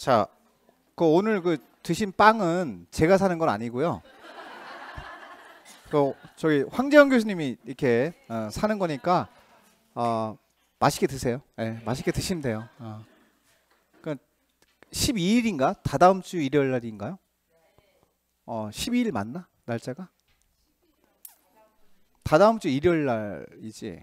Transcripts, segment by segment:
자, 그 오늘 그 드신 빵은 제가 사는 건 아니고요. 그 저기 황재현 교수님이 이렇게 어, 사는 거니까 어, 맛있게 드세요. 네, 맛있게 드시면 돼요. 어. 그 그러니까 12일인가? 다다음 주 일요일 날인가요? 어, 12일 맞나? 날짜가? 다다음 주 일요일 날이지.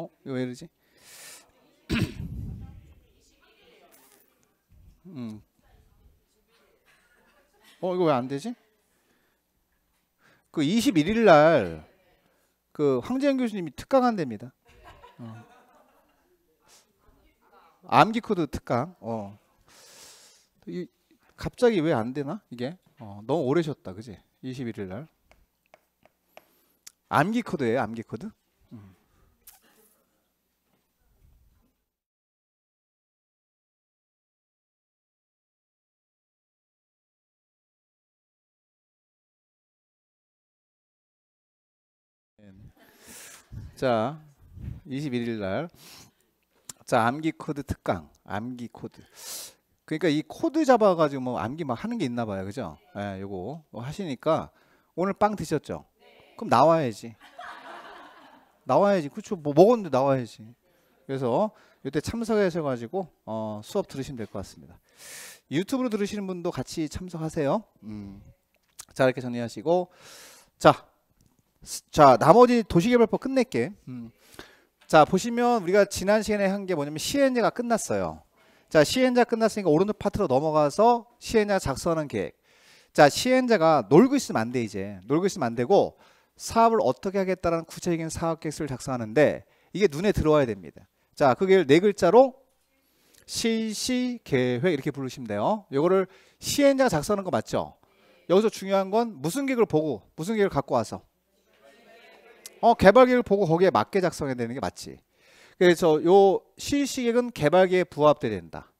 어? 왜 이러지? 음. 어, 이거 왜 안 되지? 그 21일 날그 황재현 교수님이 특강한답니다. 어. 암기 코드 특강. 어. 이, 갑자기 왜 안 되나? 이게? 어, 너무 오래 쉬었다. 그지? 21일 날. 암기 코드예요, 암기 코드? 자, 21일 날. 자, 암기 코드 특강. 암기 코드. 그러니까 이 코드 잡아 가지고 뭐 암기 막 하는 게 있나 봐요. 그죠? 예, 요거 뭐 하시니까 오늘 빵 드셨죠? 그럼 나와야지. 나와야지. 그쵸? 뭐 먹었는데 나와야지. 그래서 이때 참석하셔 가지고 어, 수업 들으시면 될 것 같습니다. 유튜브로 들으시는 분도 같이 참석하세요. 음. 자, 이렇게 정리하시고 자, 자 나머지 도시개발법 끝낼게 음. 자 보시면 우리가 지난 시간에 한 게 뭐냐면 시행자가 끝났어요 자 시행자 끝났으니까 오른쪽 파트로 넘어가서 시행자 작성하는 계획 자 시행자가 놀고 있으면 안 돼 이제 놀고 있으면 안 되고 사업을 어떻게 하겠다라는 구체적인 사업 계획서를 작성하는데 이게 눈에 들어와야 됩니다 자 그게 네 글자로 실시 계획 이렇게 부르시면 돼요 요거를 시행자가 작성하는 거 맞죠 여기서 중요한 건 무슨 계획을 보고 무슨 계획을 갖고 와서 어, 개발 계획을 보고 거기에 맞게 작성해야 되는 게 맞지. 그래서 요 실시계획은 개발 계획에 부합돼야 된다.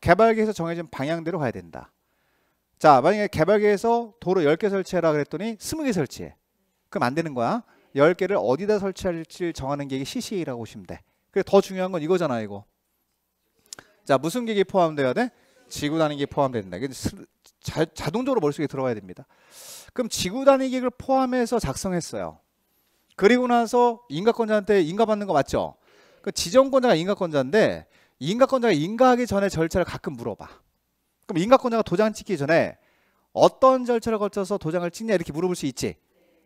개발 계획에서 정해진 방향대로 가야 된다. 자, 만약에 개발 계획에서 도로 10개 설치해라 그랬더니 20개 설치해. 그럼 안 되는 거야. 10개를 어디다 설치할지 정하는 게 실시계획이라고 보시면 돼. 그래 더 중요한 건 이거잖아, 이거. 자, 무슨 계획이 포함돼야 돼? 지구 단위기 포함된다. 야 자, 자동적으로 머릿속에 들어가야 됩니다. 그럼 지구 단위기를 포함해서 작성했어요. 그리고 나서 인가권자한테 인가받는 거 맞죠? 그 지정권자가 인가권자인데 인가권자가 인가하기 전에 절차를 가끔 물어봐. 그럼 인가권자가 도장 찍기 전에 어떤 절차를 거쳐서 도장을 찍냐 이렇게 물어볼 수 있지.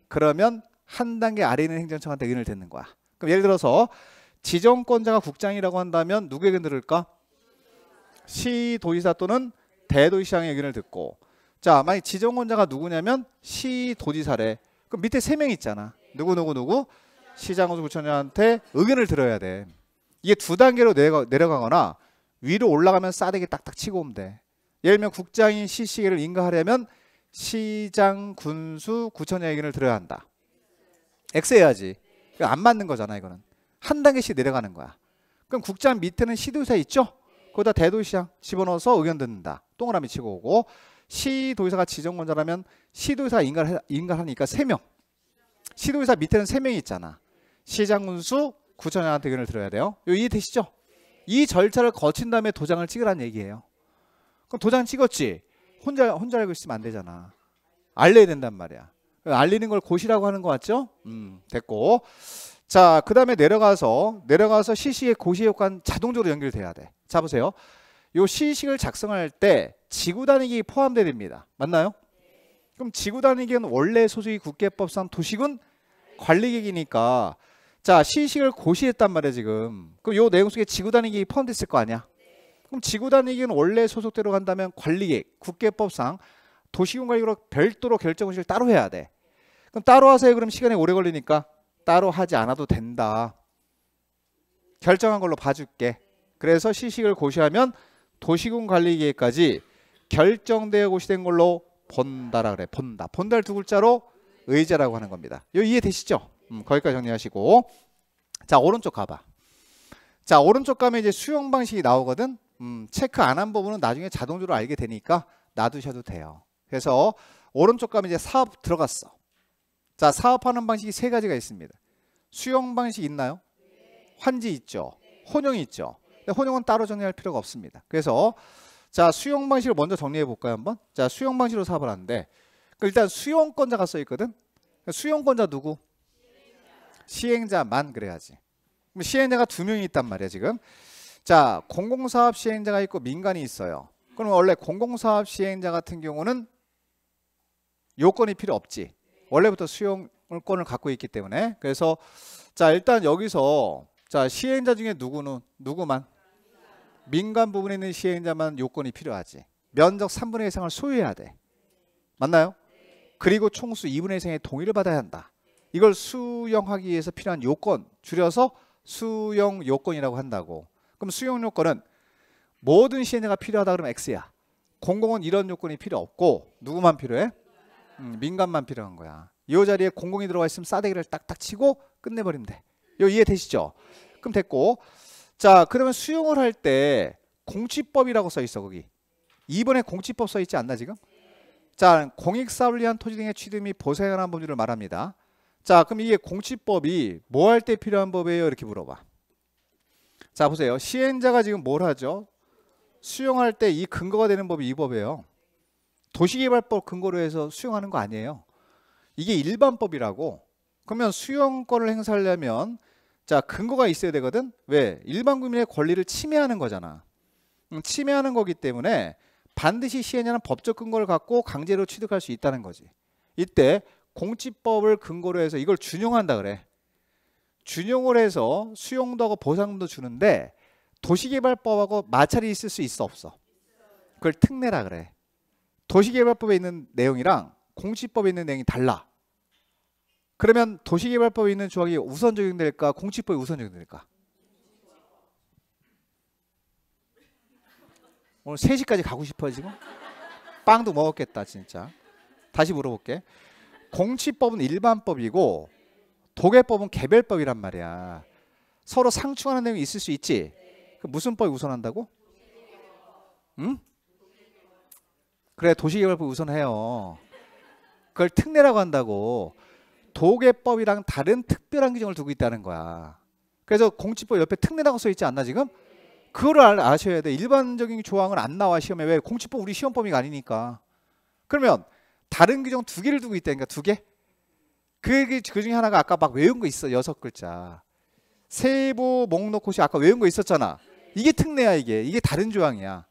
그러면 한 단계 아래 있는 행정청한테 의견을 듣는 거야. 그럼 예를 들어서 지정권자가 국장이라고 한다면 누구에게 들을까? 시도지사 또는 대도시장의 의견을 듣고 자 만약 지정권자가 누구냐면 시도지사래 그럼 밑에 세 명 있잖아 누구 누구 누구 시장호수 구청장한테 의견을 들어야 돼. 이게 두 단계로 내가 내려가거나 위로 올라가면 싸대기 딱딱 치고 오면 돼. 예를 들면 국장인 시시계를 인가하려면 시장, 군수, 구청장 의견을 들어야 한다. X 해야지. 안 맞는 거잖아 이거는. 한 단계씩 내려가는 거야. 그럼 국장 밑에는 시도사 있죠? 거기다 대도시장 집어넣어서 의견 듣는다. 동그라미 치고 오고 시도의사가 지정권자라면 시도의사 인가를, 인가 하니까 3명 시도의사 밑에는 세명이 있잖아. 시장 군수, 구청장한테 의견을 들어야 돼요. 요 이해되시죠? 이 절차를 거친 다음에 도장을 찍으라는 얘기예요. 그럼 도장 찍었지. 혼자 혼자 알고 있으면 안 되잖아. 알려야 된단 말이야. 알리는 걸 고시라고 하는 것 같죠? 음, 됐고. 자, 그 다음에 내려가서, 내려가서 시식의 고시 효과는 자동적으로 연결돼야 돼. 자, 보세요. 요 시식을 작성할 때 지구 단위기 포함되야 됩니다. 맞나요? 그럼 지구 단위기는 원래 소수의 국계법상 도시군 관리객이니까 자 시식을 고시했단 말이야 지금 그럼 요 내용 속에 지구단위계이 포함됐을 거 아니야 그럼 지구단위계는 원래 소속대로 간다면 관리객 국계법상 도시군관리로 별도로 결정을 따로 해야 돼 그럼 따로 하세요 그럼 시간이 오래 걸리니까 따로 하지 않아도 된다 결정한 걸로 봐줄게 그래서 시식을 고시하면 도시군 관리계획까지 결정되어 고시된 걸로 본다라 그래 본다 본달두 글자로 의자라고 하는 겁니다. 요 이해되시죠? 음, 거기까지 정리하시고 자 오른쪽 가봐. 자 오른쪽 가면 이제 수용 방식이 나오거든. 음, 체크 안 한 부분은 나중에 자동적으로 알게 되니까 놔두셔도 돼요. 그래서 오른쪽 가면 이제 사업 들어갔어. 자 사업하는 방식이 세 가지가 있습니다. 수용 방식 있나요? 환지 있죠. 혼용이 있죠. 근데 혼용은 따로 정리할 필요가 없습니다. 그래서 자 수용 방식을 먼저 정리해 볼까요 한번? 자 수용 방식으로 사업을 하는데 일단 수용권자가 써 있거든. 수용권자 누구? 시행자만 그래야지. 시행자가 두 명이 있단 말이야 지금. 자, 공공사업 시행자가 있고 민간이 있어요. 그럼 원래 공공사업 시행자 같은 경우는 요건이 필요 없지. 원래부터 수용권을 갖고 있기 때문에. 그래서 자 일단 여기서 자 시행자 중에 누구는 누구만 민간 부분에 있는 시행자만 요건이 필요하지. 면적 3분의 1 이상을 소유해야 돼. 맞나요? 그리고 총수 2분의 1생의 동의를 받아야 한다. 이걸 수용하기 위해서 필요한 요건 줄여서 수용 요건이라고 한다고. 그럼 수용 요건은 모든 시행자가 필요하다 그러면 X야. 공공은 이런 요건이 필요 없고 누구만 필요해? 음, 민간만 필요한 거야. 이 자리에 공공이 들어가 있으면 싸대기를 딱딱 치고 끝내버리면 돼. 요 이해되시죠? 그럼 됐고 자 그러면 수용을 할 때 공치법이라고 써 있어 거기. 이번에 공치법 써 있지 않나 지금? 자, 공익사업을 위한 토지 등의 취득 및 보상에 관한 법률을 말합니다. 자, 그럼 이게 공치법이 뭐 할 때 필요한 법이에요? 이렇게 물어봐. 자, 보세요. 시행자가 지금 뭘 하죠? 수용할 때 이 근거가 되는 법이 이 법이에요. 도시개발법 근거로 해서 수용하는 거 아니에요. 이게 일반법이라고. 그러면 수용권을 행사하려면 자 근거가 있어야 되거든. 왜? 일반 국민의 권리를 침해하는 거잖아. 음, 침해하는 거기 때문에 반드시 시행하는 법적 근거를 갖고 강제로 취득할 수 있다는 거지. 이때 공치법을 근거로 해서 이걸 준용한다 그래. 준용을 해서 수용도 하고 보상도 주는데 도시개발법하고 마찰이 있을 수 있어 없어. 그걸 특례라 그래. 도시개발법에 있는 내용이랑 공치법에 있는 내용이 달라. 그러면 도시개발법에 있는 조항이 우선 적용될까 공치법이 우선 적용될까? 오늘 3시까지 가고 싶어요 지금? 빵도 먹었겠다 진짜. 다시 물어볼게. 공치법은 일반법이고 도계법은 개별법이란 말이야. 서로 상충하는 내용이 있을 수 있지. 그 무슨 법이 우선한다고? 응? 그래 도시개발법 우선해요. 그걸 특례라고 한다고. 도계법이랑 다른 특별한 규정을 두고 있다는 거야. 그래서 공치법 옆에 특례라고 써 있지 않나 지금? 그거를 아셔야 돼. 일반적인 조항은 안 나와 시험에 왜 공치법 우리 시험 범위가 아니니까. 그러면 다른 규정 두 개를 두고 있다니까 두 개. 그게 그 중에 하나가 아까 막 외운 거 있어 여섯 글자. 세부 목록 호시 아까 외운 거 있었잖아. 이게 특례야 이게 이게 다른 조항이야.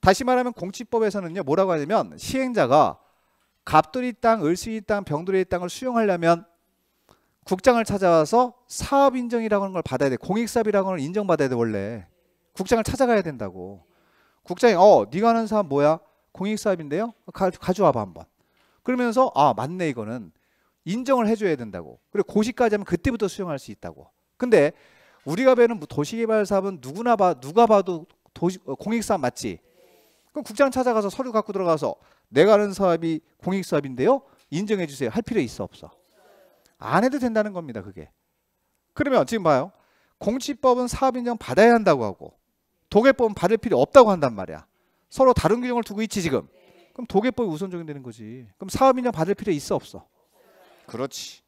다시 말하면 공치법에서는요 뭐라고 하냐면 시행자가 갑돌이 땅, 을수이 땅, 병돌이 땅을 수용하려면 국장을 찾아와서 사업 인정이라고 하는 걸 받아야 돼. 공익사업이라고 하는 걸 인정받아야 돼 원래. 국장을 찾아가야 된다고. 국장이 어 네가 하는 사업 뭐야? 공익사업인데요. 가, 가져와봐 한번. 그러면서 아 맞네 이거는 인정을 해줘야 된다고. 그리고 고시까지 하면 그때부터 수용할 수 있다고. 근데 우리가 배우는 뭐 도시개발 사업은 누구나 봐 누가 봐도 도시, 어, 공익사업 맞지? 그럼 국장 찾아가서 서류 갖고 들어가서 내가 하는 사업이 공익사업인데요. 인정해 주세요. 할 필요 있어 없어? 안 해도 된다는 겁니다. 그게. 그러면 지금 봐요. 공치법은 사업 인정 받아야 한다고 하고 도계법은 받을 필요 없다고 한단 말이야. 서로 다른 규정을 두고 있지 지금. 그럼 도계법이 우선 적용되는 거지. 그럼 사업인정 받을 필요 있어 없어? 그렇지.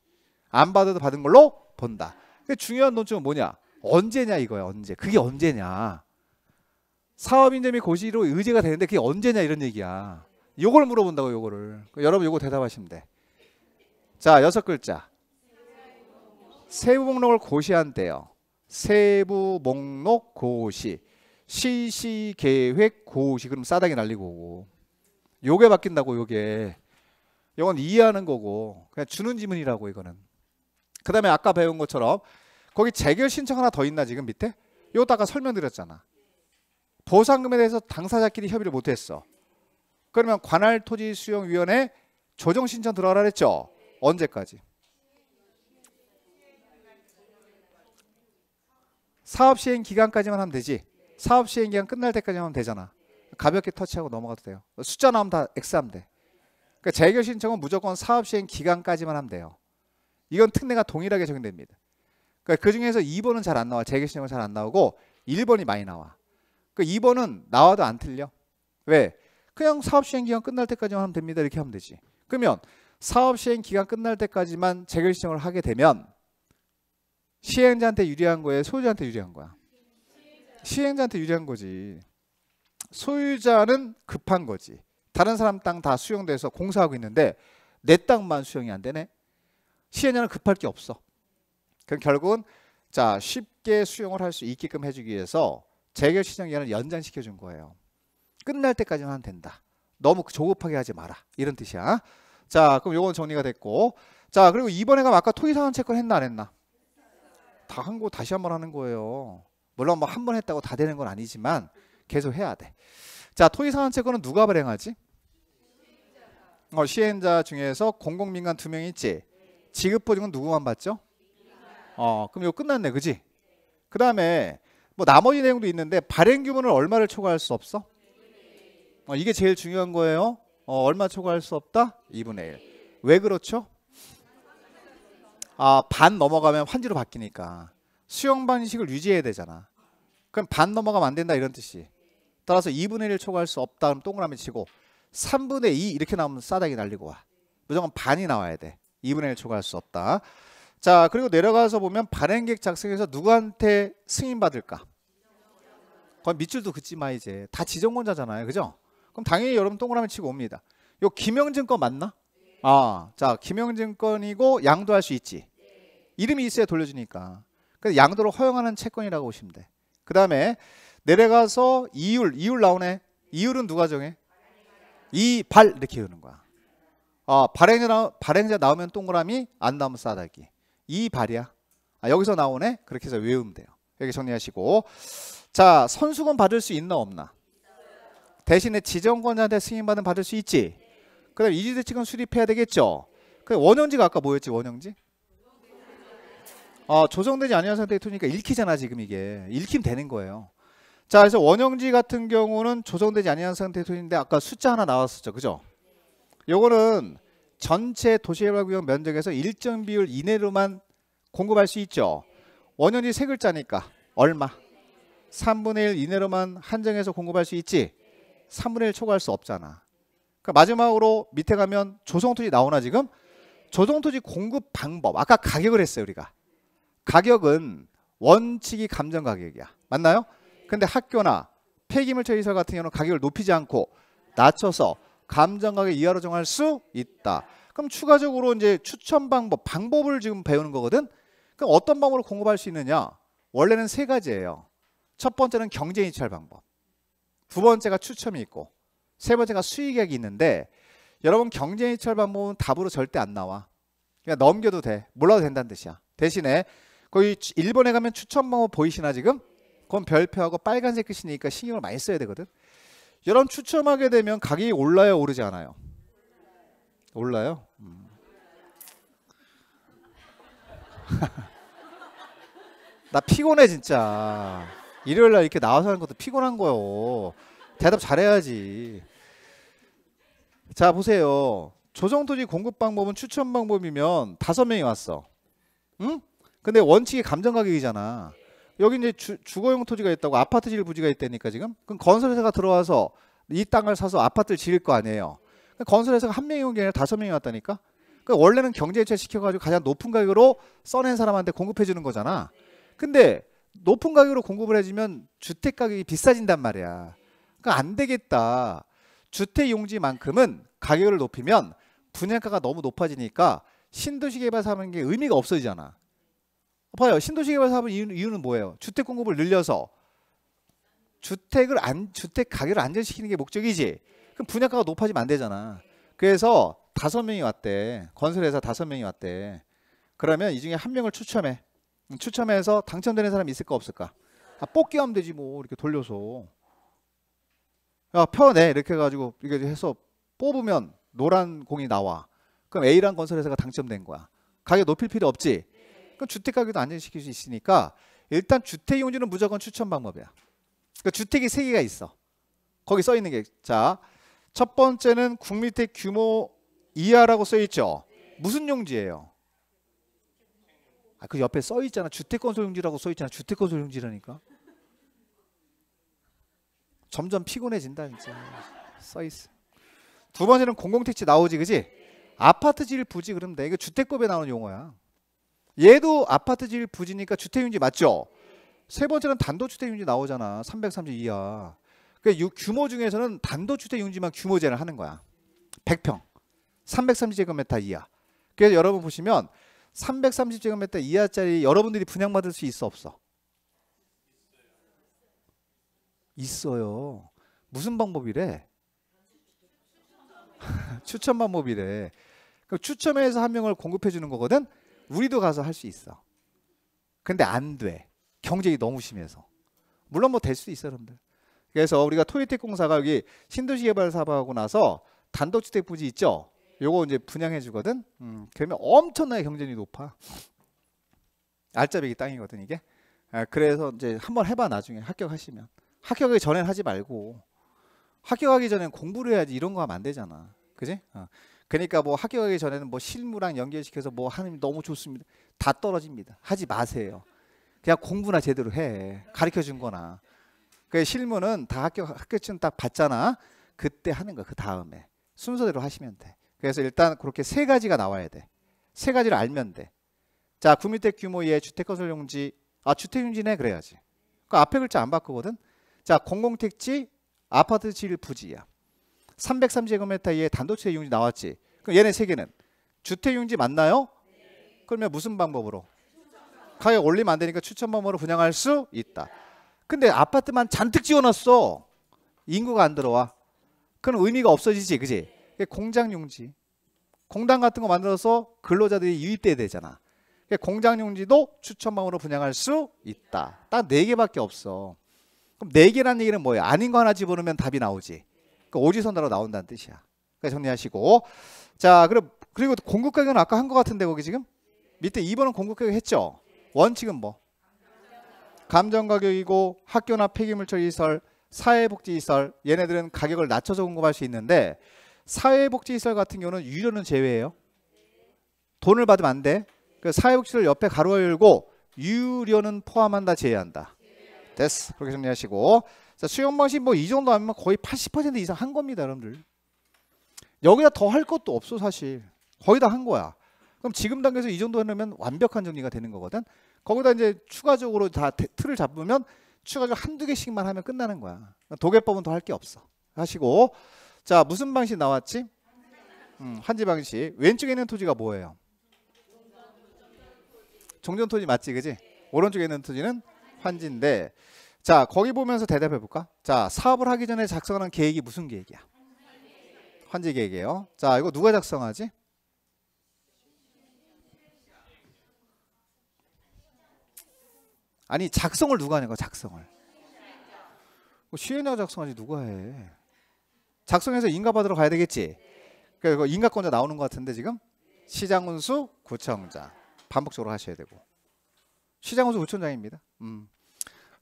안 받아도 받은 걸로 본다. 그 중요한 논점은 뭐냐? 언제냐 이거야 언제. 그게 언제냐. 사업인정이 고시로 의제가 되는데 그게 언제냐 이런 얘기야. 요걸 물어본다고 요거를. 여러분 요거 대답하시면 돼. 자 여섯 글자. 세부 목록을 고시한 대요 세부 목록 고시. 실시 계획 고시 그럼 싸다기 날리고 오고 요게 바뀐다고 요게 이건 이해하는 거고 그냥 주는 지문이라고 이거는 그 다음에 아까 배운 것처럼 거기 재결 신청 하나 더 있나 지금 밑에 요다가 설명드렸잖아 보상금에 대해서 당사자끼리 협의를 못했어 그러면 관할 토지 수용위원회 조정 신청 들어가라 그랬죠 언제까지 사업 시행 기간까지만 하면 되지 사업 시행 기간 끝날 때까지 하면 되잖아. 가볍게 터치하고 넘어가도 돼요. 숫자 나오면 다 X 하면 돼. 그러니까 재결 신청은 무조건 사업 시행 기간까지만 하면 돼요. 이건 특례가 동일하게 적용됩니다. 그러니까 그 중에서 2번은 잘 안 나와. 재결 신청은 잘 안 나오고 1번이 많이 나와. 그러니까 2번은 나와도 안 틀려. 왜? 그냥 사업 시행 기간 끝날 때까지만 하면 됩니다. 이렇게 하면 되지. 그러면 사업 시행 기간 끝날 때까지만 재결 신청을 하게 되면 시행자한테 유리한 거예요. 소유자한테 유리한 거야. 시행자한테 유리한 거지. 소유자는 급한 거지. 다른 사람 땅 다 수용돼서 공사하고 있는데 내 땅만 수용이 안 되네. 시행자는 급할 게 없어. 그럼 결국은 자 쉽게 수용을 할 수 있게끔 해주기 위해서 재결 신청기한을 연장시켜 준 거예요. 끝날 때까지만 된다. 너무 조급하게 하지 마라. 이런 뜻이야. 자 그럼 요건 정리가 됐고 자 그리고 이번에 가 아까 토의상환 체크를 했나 안 했나? 다 한 거 다시 한 번 하는 거예요. 물론 뭐 한 번 했다고 다 되는 건 아니지만 계속 해야 돼. 자, 토의사원채권은 누가 발행하지? 어, 시행자 중에서 공공민간 두 명 있지. 지급보증은 누구만 받죠? 어, 그럼 이거 끝났네, 그지? 그 다음에 뭐 나머지 내용도 있는데 발행 규모는 얼마를 초과할 수 없어? 어, 이게 제일 중요한 거예요. 어, 얼마 초과할 수 없다? 2분의 1. 왜 그렇죠? 아, 반 넘어가면 환지로 바뀌니까. 수형 방식을 유지해야 되잖아. 그럼 반 넘어가면 안 된다 이런 뜻이. 따라서 2분의 1을 초과할 수 없다 그럼 동그라미 치고 3분의 2 이렇게 나오면 싸다기 날리고 와. 무조건 반이 나와야 돼. 2분의 1을 초과할 수 없다. 자 그리고 내려가서 보면 발행객 작성에서 누구한테 승인받을까? 그건 밑줄도 긋지 마 이제. 다 지정권자잖아요. 그죠? 그럼 당연히 여러분 동그라미 치고 옵니다. 요 김영진 건 맞나? 아, 자 김영진 건이고 양도할 수 있지. 이름이 있어야 돌려주니까. 그러니 양도를 허용하는 채권이라고 보시면 돼. 그 다음에 내려가서 이율, 이율 나오네. 이율은 누가 정해? 이 발 이렇게 외우는 거야. 아, 발행자, 발행자 나오면 동그라미, 안 나오면 싸다기. 이 발이야. 아, 여기서 나오네. 그렇게 해서 외우면 돼요. 여기 정리하시고. 자, 선수금 받을 수 있나 없나? 대신에 지정권자한테 승인받은 받을 수 있지. 그다음 에 이주대책은 수립해야 되겠죠. 그 원형지가 아까 뭐였지? 원형지? 어, 조정되지 않은 상태의 투니까 읽히잖아 지금 이게 읽힘 되는 거예요. 자 그래서 원형지 같은 경우는 조정되지 않은 상태의 투인데 아까 숫자 하나 나왔었죠, 그죠? 요거는 전체 도시개발구역 면적에서 일정 비율 이내로만 공급할 수 있죠. 원형지 세 글자니까 얼마? 3분의 1 이내로만 한정해서 공급할 수 있지. 3분의 1 초과할 수 없잖아. 그러니까 마지막으로 밑에 가면 조성토지 나오나 지금? 조성토지 공급 방법. 아까 가격을 했어요 우리가. 가격은 원칙이 감정 가격이야. 맞나요? 근데 학교나 폐기물 처리설 같은 경우는 가격을 높이지 않고 낮춰서 감정 가격 이하로 정할 수 있다. 그럼 추가적으로 이제 추천 방법, 방법을 지금 배우는 거거든. 그럼 어떤 방법으로 공급할 수 있느냐? 원래는 세 가지예요. 첫 번째는 경쟁 이철 방법. 두 번째가 추첨이 있고 세 번째가 수익액이 있는데 여러분 경쟁 이철 방법은 답으로 절대 안 나와. 그냥 넘겨도 돼. 몰라도 된다는 뜻이야. 대신에 거기 1번에 가면 추천 방법 보이시나 지금? 그건 별표하고 빨간색 끝이니까 신경을 많이 써야 되거든. 여러분 추첨하게 되면 가격이 올라요 오르지 않아요? 올라요? 음. 나 피곤해 진짜 일요일 날 이렇게 나와서 하는 것도 피곤한 거요 대답 잘해야지 자 보세요 조정토지 공급 방법은 추천 방법이면 다섯 명이 왔어 응? 근데 원칙이 감정 가격이잖아. 여기 이제 주, 주거용 토지가 있다고 아파트 지질 부지가 있다니까 지금. 그럼 건설회사가 들어와서 이 땅을 사서 아파트를 지을 거 아니에요. 그러니까 건설회사가 한 명이 온 게 아니라 다섯 명이 왔다니까. 그러니까 원래는 경제유체 시켜가지고 가장 높은 가격으로 써낸 사람한테 공급해 주는 거잖아. 근데 높은 가격으로 공급을 해주면 주택 가격이 비싸진단 말이야. 그러니까 안 되겠다. 주택 용지만큼은 가격을 높이면 분양가가 너무 높아지니까 신도시 개발 사는 게 의미가 없어지잖아. 봐요. 신도시 개발 사업 이유는 뭐예요? 주택 공급을 늘려서 주택을 안 주택 가격을 안정시키는 게 목적이지. 그럼 분양가가 높아지면 안 되잖아. 그래서 다섯 명이 왔대. 건설회사 다섯 명이 왔대. 그러면 이 중에 한 명을 추첨해. 음, 추첨해서 당첨되는 사람이 있을까 없을까? 아, 뽑기 하면 되지 뭐 이렇게 돌려서. 야, 아, 펴내 이렇게 해가지고 이게 해서 뽑으면 노란 공이 나와. 그럼 A란 건설회사가 당첨된 거야. 가격 높일 필요 없지. 그 주택 가격도 안정시킬 수 있으니까 일단 주택 용지는 무조건 추천 방법이야. 그러니까 주택이 세 개가 있어. 거기 써 있는 게 자, 첫 번째는 국민택 규모 이하라고 써 있죠. 무슨 용지예요? 아, 그 옆에 써 있잖아. 주택 건설 용지라고 써 있잖아. 주택 건설 용지라니까. 점점 피곤해진다 진짜. 써 있어. 두 번째는 공공택지 나오지, 그지? 아파트 질 부지 그러면 돼. 이거 주택법에 나오는 용어야. 얘도 아파트 질 부지니까 주택용지 맞죠? 세 번째는 단독주택용지 나오잖아. 3 3 2야 그러니까 규모 중에서는 단독주택용지만 규모제를 하는 거야. 100평. 330제곱미터 이하. 그래서 여러분 보시면 330제곱미터 이하짜리 여러분들이 분양받을 수 있어 없어? 있어요. 무슨 방법이래? 추천 방법이래. 그러 추첨해서 한 명을 공급해 주는 거거든. 우리도 가서 할 수 있어. 근데 안 돼. 경쟁이 너무 심해서. 물론 뭐 될수도 있어, 여러분들. 그래서 우리가 토요택 공사가 여기 신도시 개발 사업하고 나서 단독주택 부지 있죠? 요거 이제 분양해 주거든. 음, 그러면 엄청나게 경쟁이 높아. 알짜배기 땅이거든 이게. 아, 그래서 이제 한번 해봐 나중에 합격하시면. 합격하기 전엔 하지 말고 합격하기 전엔 공부를 해야지 이런 거 하면 안 되잖아. 그지? 어. 그러니까 뭐 합격하기 전에는 뭐 실무랑 연결시켜서 뭐 하는 너무 좋습니다. 다 떨어집니다. 하지 마세요. 그냥 공부나 제대로 해. 가르쳐 준 거나. 그 실무는 다 합격 합격증 딱 받잖아. 그때 하는 거. 그 다음에 순서대로 하시면 돼. 그래서 일단 그렇게 세 가지가 나와야 돼. 세 가지를 알면 돼. 자, 구미택 규모의 주택 건설 용지. 아, 주택 용지네 그래야지. 그 앞에 글자 안 바꾸거든. 자, 공공택지 아파트 지질 부지야. 330제곱미터의 단독체택 용지 나왔지. 그럼 얘네 세 개는 주택 용지 맞나요? 그러면 무슨 방법으로? 가격 올리면 안 되니까 추천 방법으로 분양할 수 있다. 근데 아파트만 잔뜩 지어놨어. 인구가 안 들어와. 그럼 의미가 없어지지, 그지? 공장 용지. 공단 같은 거 만들어서 근로자들이 유입돼야 되잖아. 공장 용지도 추천방으로 분양할 수 있다. 딱 네 개밖에 없어. 그럼 네 개란 얘기는 뭐예요 아닌 거 하나 집어넣으면 답이 나오지. 그러니까 오지선다로 나온다는 뜻이야. 그러니까 정리하시고 자 그럼 그리고 공급 가격은 아까 한 것 같은데 거기 지금 밑에 2번은 공급 가격 했죠. 원칙은 뭐? 감정 가격이고 학교나 폐기물 처리 시설, 사회복지 시설 얘네들은 가격을 낮춰서 공급할 수 있는데 사회복지 시설 같은 경우는 유료는 제외예요. 돈을 받으면 안 돼. 그 사회복지를 옆에 가로 열고 유료는 포함한다 제외한다. 됐어. 그렇게 정리하시고 자, 수영 방식 뭐 이 정도 하면 거의 80% 이상 한 겁니다, 여러분들. 여기다 더 할 것도 없어, 사실. 거의 다 한 거야. 그럼 지금 단계에서 이 정도 해놓으면 완벽한 정리가 되는 거거든. 거기다 이제 추가적으로 다 틀을 잡으면 추가적으로 한두 개씩만 하면 끝나는 거야. 도개법은 더 할 게 없어. 하시고 자 무슨 방식 나왔지? 음, 한지 방식. 왼쪽에 있는 토지가 뭐예요? 종전 토지 맞지, 그지? 오른쪽에 있는 토지는 환지인데 자, 거기 보면서 대답해 볼까? 자, 사업을 하기 전에 작성하는 계획이 무슨 계획이야? 환지 계획이에요. 자, 이거 누가 작성하지? 아니, 작성을 누가 하는 거 작성을? 뭐 시에나 작성하지 누가 해? 작성해서 인가 받으러 가야 되겠지. 그러니까 인가권자 나오는 것 같은데 지금 시장 운수 구청장 반복적으로 하셔야 되고 시장 운수 구청장입니다. 음.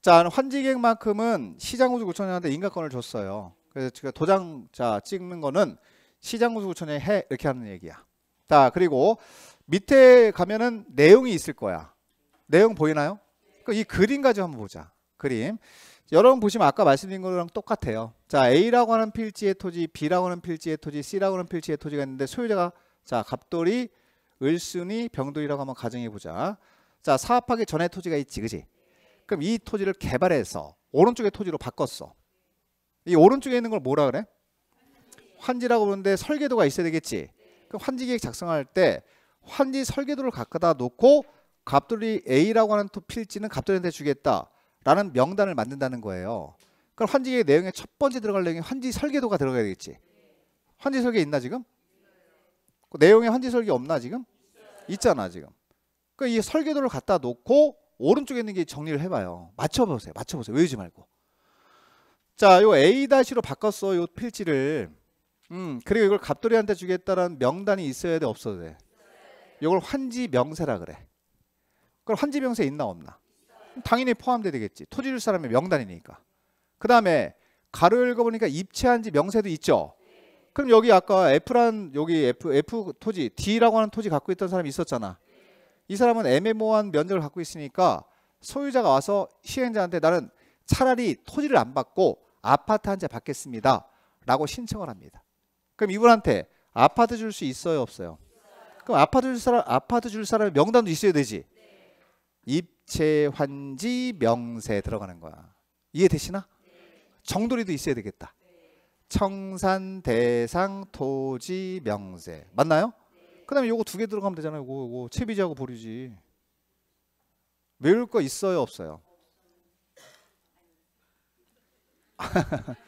자, 환지객만큼은 시장구조 9천년한테 인가권을 줬어요. 그래서 제가 도장 자 찍는 거는 시장구조 구청에 해 이렇게 하는 얘기야. 자, 그리고 밑에 가면은 내용이 있을 거야. 내용 보이나요? 이 그림까지 한번 보자. 그림. 여러분 보시면 아까 말씀드린 거랑 똑같아요. 자, A라고 하는 필지의 토지, B라고 하는 필지의 토지, C라고 하는 필지의 토지가 있는데 소유자가 자, 갑돌이, 을순이, 병돌이라고 한번 가정해 보자. 자, 사업하기 전에 토지가 있지, 그지? 그럼 이 토지를 개발해서 오른쪽의 토지로 바꿨어. 이 오른쪽에 있는 걸 뭐라 그래? 환지라고 그러는데 설계도가 있어야 되겠지. 그럼 환지 계획 작성할 때 환지 설계도를 갖다 놓고 갑돌이 A라고 하는 토 필지는 갑돌이한테 주겠다라는 명단을 만든다는 거예요. 그럼 환지 계획 내용에 첫 번째 들어갈 내용이 환지 설계도가 들어가야 되겠지. 환지 설계 있나 지금? 그 내용에 환지 설계 없나 지금? 있잖아 지금. 그이 설계도를 갖다 놓고 오른쪽에 있는 게 정리를 해봐요. 맞춰보세요. 맞춰보세요. 외우지 말고. 자, 요 A-로 바꿨어. 요 필지를. 음, 그리고 이걸 갑돌이한테 주겠다라는 명단이 있어야 돼, 없어도 돼. 요걸 환지 명세라 그래. 그럼 환지 명세 있나 없나? 당연히 포함돼야 되겠지. 토지 줄 사람의 명단이니까. 그 다음에 가로 읽어보니까 입체한지 명세도 있죠. 그럼 여기 아까 F란 여기 F F 토지 D라고 하는 토지 갖고 있던 사람이 있었잖아. 이 사람은 애매모호한 면적을 갖고 있으니까 소유자가 와서 시행자한테 나는 차라리 토지를 안 받고 아파트 한 채 받겠습니다. 라고 신청을 합니다. 그럼 이분한테 아파트 줄 수 있어요, 없어요? 그럼 아파트 줄 사람 아파트 줄 사람 명단도 있어야 되지. 입체 환지 명세 들어가는 거야. 이해되시나? 정돌이도 있어야 되겠다. 청산 대상 토지 명세 맞나요? 그다음에 요거 두 개 들어가면 되잖아요. 요거, 요거 채비지하고 보류지. 외울 거 있어요, 없어요?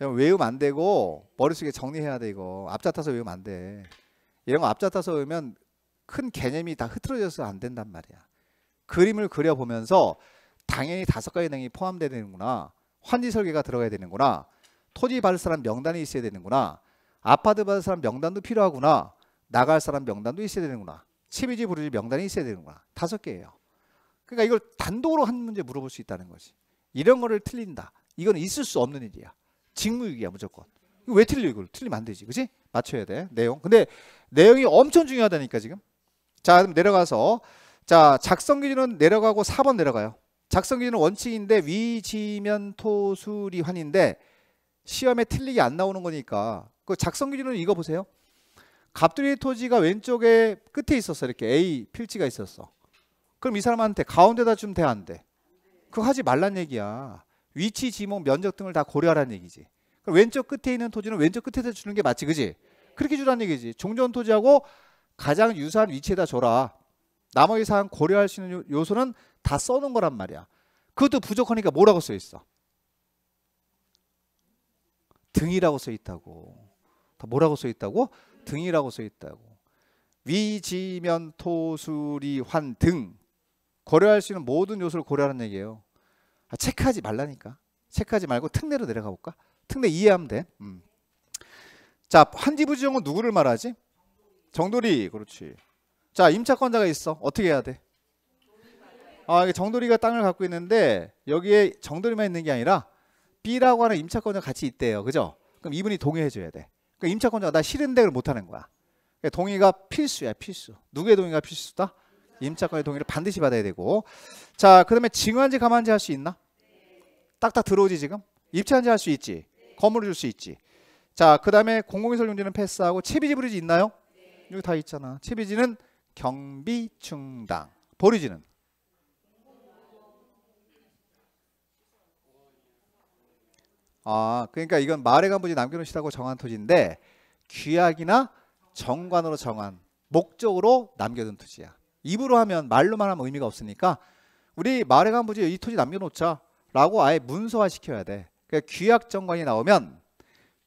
외우면 안 되고 머릿속에 정리해야 돼 이거. 앞잡타서 외우면 안 돼. 이런 거 앞잡타서 외우면 큰 개념이 다 흐트러져서 안 된단 말이야. 그림을 그려보면서 당연히 다섯 가지 내용이 포함되어야 되는구나. 환지 설계가 들어가야 되는구나. 토지 받을 사람 명단이 있어야 되는구나. 아파트 받을 사람 명단도 필요하구나. 나갈 사람 명단도 있어야 되는구나. 치비지 부르지 명단이 있어야 되는구나. 다섯 개예요. 그러니까 이걸 단독으로 한 문제 물어볼 수 있다는 거지. 이런 거를 틀린다. 이건 있을 수 없는 일이야. 직무유기야 무조건. 왜 틀려 이걸? 틀리면 안 되지. 그지 맞춰야 돼. 내용. 근데 내용이 엄청 중요하다니까 지금. 자 그럼 내려가서 자 작성 기준은 내려가고 4번 내려가요. 작성 기준은 원칙인데 위지면 토수리환인데 시험에 틀리게 안 나오는 거니까 그 작성 기준은 이거 보세요. 갑돌이 토지가 왼쪽에 끝에 있었어. 이렇게 A 필지가 있었어. 그럼 이 사람한테 가운데다 주면 돼? 안 돼? 그거 하지 말란 얘기야. 위치, 지목, 면적 등을 다 고려하라는 얘기지. 그럼 왼쪽 끝에 있는 토지는 왼쪽 끝에다 주는 게 맞지, 그지? 그렇게 주라는 얘기지. 종전 토지하고 가장 유사한 위치에다 줘라. 나머지 사항 고려할 수 있는 요소는 다 써놓은 거란 말이야. 그것도 부족하니까 뭐라고 써 있어? 등이라고 써 있다고. 다 뭐라고 써 있다고? 등이라고 써 있다고. 위지면 토수리환 등 고려할 수 있는 모든 요소를 고려하는 얘기예요. 아, 체크하지 말라니까. 체크하지 말고 특례로 내려가 볼까? 특례 이해하면 돼. 음. 자, 환지부지정은 누구를 말하지? 정돌이. 그렇지. 자, 임차권자가 있어. 어떻게 해야 돼? 아, 이게 정돌이가 땅을 갖고 있는데 여기에 정돌이만 있는 게 아니라 B라고 하는 임차권자 같이 있대요. 그죠? 그럼 이분이 동의해 줘야 돼. 그러니까 임차권자가 나 싫은데를 못하는 거야. 그러니까 동의가 필수야 필수. 누구의 동의가 필수다? 임차권의 동의를 반드시 받아야 되고 자 그다음에 증여한지 감만한지할 수 있나? 딱딱 들어오지 지금? 입찰한지 할 수 있지? 건물을 줄 수 있지? 자 그다음에 공공시설 용지는 패스하고 채비지 부르지 있나요? 여기 다 있잖아. 채비지는 경비 충당. 보류지는 아, 그러니까 이건 말의 간부지 남겨놓으시다고 정한 토지인데 귀약이나 정관으로 정한 목적으로 남겨둔 토지야. 입으로 하면 말로만 하면 의미가 없으니까 우리 말의 간부지 이 토지 남겨놓자라고 아예 문서화 시켜야 돼. 그러니까 귀약 정관이 나오면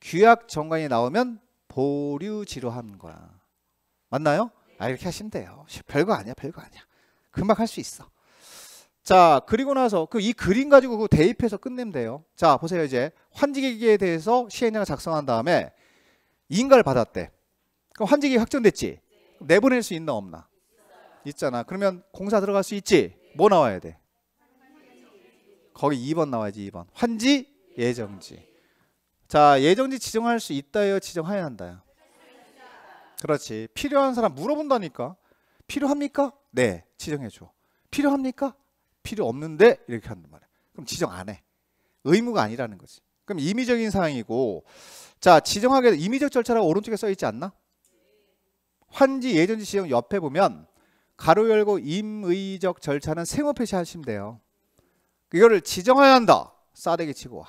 귀약 정관이 나오면 보류지로 하는 거야. 맞나요? 아 이렇게 하시면 돼요. 별거 아니야, 별거 아니야. 금방 할 수 있어. 자 그리고 나서 그 이 그림 가지고 그 대입해서 끝내면 돼요. 자 보세요 이제 환지기에 대해서 시행령을 작성한 다음에 인가를 받았대. 그럼 환지기 확정됐지? 내보낼 수 있나 없나? 있잖아. 그러면 공사 들어갈 수 있지? 뭐 나와야 돼? 거기 2번 나와야지 2번. 환지 예정지. 자 예정지 지정할 수 있다요 지정하여야 한다요. 그렇지. 필요한 사람 물어본다니까. 필요합니까? 네. 지정해줘. 필요합니까? 필요 없는데 이렇게 한단 말이야. 그럼 지정 안 해. 의무가 아니라는 거지. 그럼 임의적인 사항이고 자 지정하게 임의적 절차라고 오른쪽에 써 있지 않나? 환지 예전지 지정 옆에 보면 가로 열고 임의적 절차는 생업 폐쇄하시면 돼요. 이거를 지정해야 한다. 싸대기 치고 와.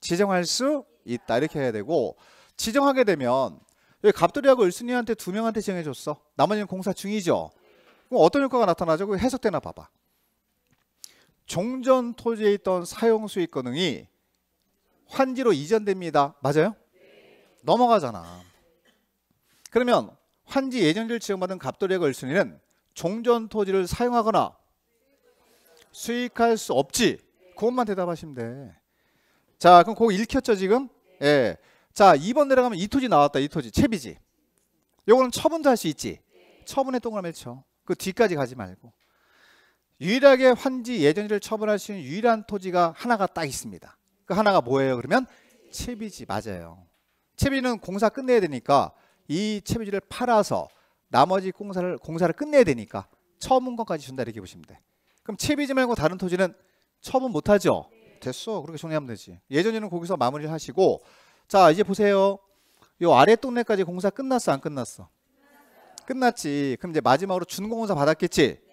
지정할 수 있다. 이렇게 해야 되고 지정하게 되면 여기 갑돌이하고 을순이한테 두 명한테 지 정해줬어. 나머지는 공사 중이죠. 그럼 어떤 효과가 나타나죠? 그 해석되나 봐봐. 종전 토지에 있던 사용 수익 권능이 환지로 이전됩니다. 맞아요? 넘어가잖아. 그러면 환지 예정를 지정받은 갑돌이의 걸순위는 종전 토지를 사용하거나 수익할 수 없지. 그것만 대답하시면 돼. 자, 그럼 그거 읽혔죠, 지금? 예. 자, 2번 내려가면 이 토지 나왔다. 이 토지 채비지. 요거는 처분도 할 수 있지. 처분에 동그라미 쳐. 그 뒤까지 가지 말고. 유일하게 환지 예전지를 처분할 수 있는 유일한 토지가 하나가 딱 있습니다. 그 하나가 뭐예요? 그러면 채비지 맞아요. 채비는 공사 끝내야 되니까 이 채비지를 팔아서 나머지 공사를 공사를 끝내야 되니까 처분 건까지 준다 이렇게 보시면 돼. 그럼 채비지 말고 다른 토지는 처분 못 하죠. 됐어. 그렇게 정리하면 되지. 예전에는 거기서 마무리를 하시고 자, 이제 보세요. 요 아래 동네까지 공사 끝났어, 안 끝났어? 끝났지. 그럼 이제 마지막으로 준공사 받았겠지.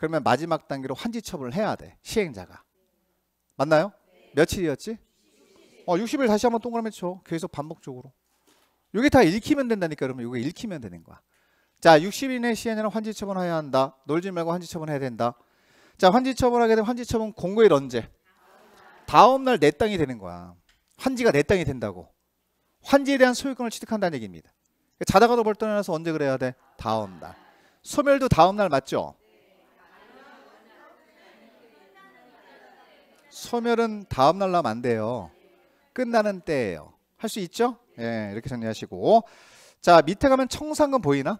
그러면 마지막 단계로 환지 처분을 해야 돼. 시행자가. 맞나요? 네. 며칠이었지? 어, 60일 다시 한번 동그라미 쳐. 계속 반복적으로. 이게 다 읽히면 된다니까 그러면 이게 읽히면 되는 거야. 자, 60일 내 시행자는 환지 처분해야 한다. 놀지 말고 환지 처분해야 된다. 자, 환지 처분하게 되면 환지 처분 공고일 언제? 다음 날 내 땅이 되는 거야. 환지가 내 땅이 된다고. 환지에 대한 소유권을 취득한다는 얘기입니다. 자다가도 벌떠나서 언제 그래야 돼? 다음 날. 소멸도 다음 날 맞죠? 소멸은 다음 날로 면안 돼요. 끝나는 때예요. 할 수 있죠? 예, 이렇게 정리하시고 자 밑에 가면 청산금 보이나?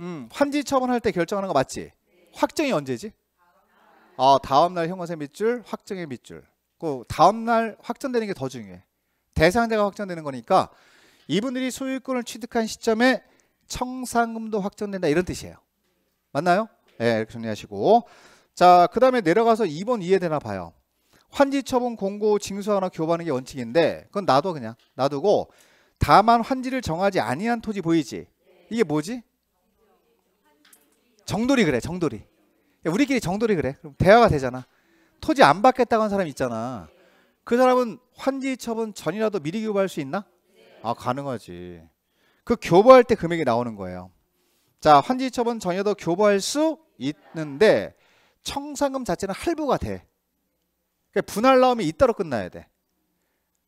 음, 환지 처분할 때 결정하는 거 맞지? 확정이 언제지? 아 다음 날 형원세 밑줄, 확정의 밑줄. 그 다음 날 확정되는 게 더 중요해. 대상자가 확정되는 거니까 이분들이 소유권을 취득한 시점에 청산금도 확정된다 이런 뜻이에요. 맞나요? 예, 네, 이렇게 정리하시고 자, 그 다음에 내려가서 2번 이해되나 봐요. 환지 처분 공고 징수하거나 교부하는 게 원칙인데 그건 놔둬 그냥 놔두고 다만 환지를 정하지 아니한 토지 보이지? 이게 뭐지? 정돌이 그래 정돌이 우리끼리 정돌이 그래 그럼 대화가 되잖아 토지 안 받겠다고 한 사람 있잖아 그 사람은 환지 처분 전이라도 미리 교부할 수 있나? 네. 아 가능하지 그 교부할 때 금액이 나오는 거예요 자 환지 처분 전이라도 교부할 수 있는데 청산금 자체는 할부가 돼 그러니까 분할 나오면 이따로 끝나야 돼.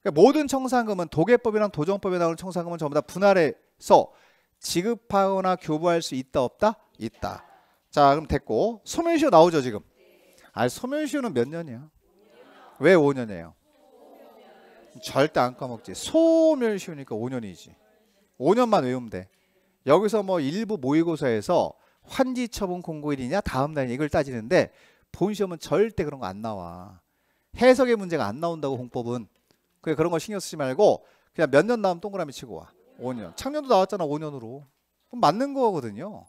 그러니까 모든 청산금은 도계법이랑 도정법에 나오는 청산금은 전부 다 분할해서 지급하거나 교부할 수 있다 없다? 있다. 자 그럼 됐고 소멸시효 나오죠 지금? 아 소멸시효는 몇 년이야? 왜 5년이에요? 절대 안 까먹지. 소멸시효니까 5년이지. 5년만 외우면 돼. 여기서 뭐 일부 모의고사에서 환지 처분 공고일이냐 다음 날 이걸 따지는데 본 시험은 절대 그런 거 안 나와. 해석의 문제가 안 나온다고 공법은 그래 그런 걸 신경 쓰지 말고 그냥 몇년 나오면 동그라미 치고 와 5년 창년도 나왔잖아 5년으로 그럼 맞는 거거든요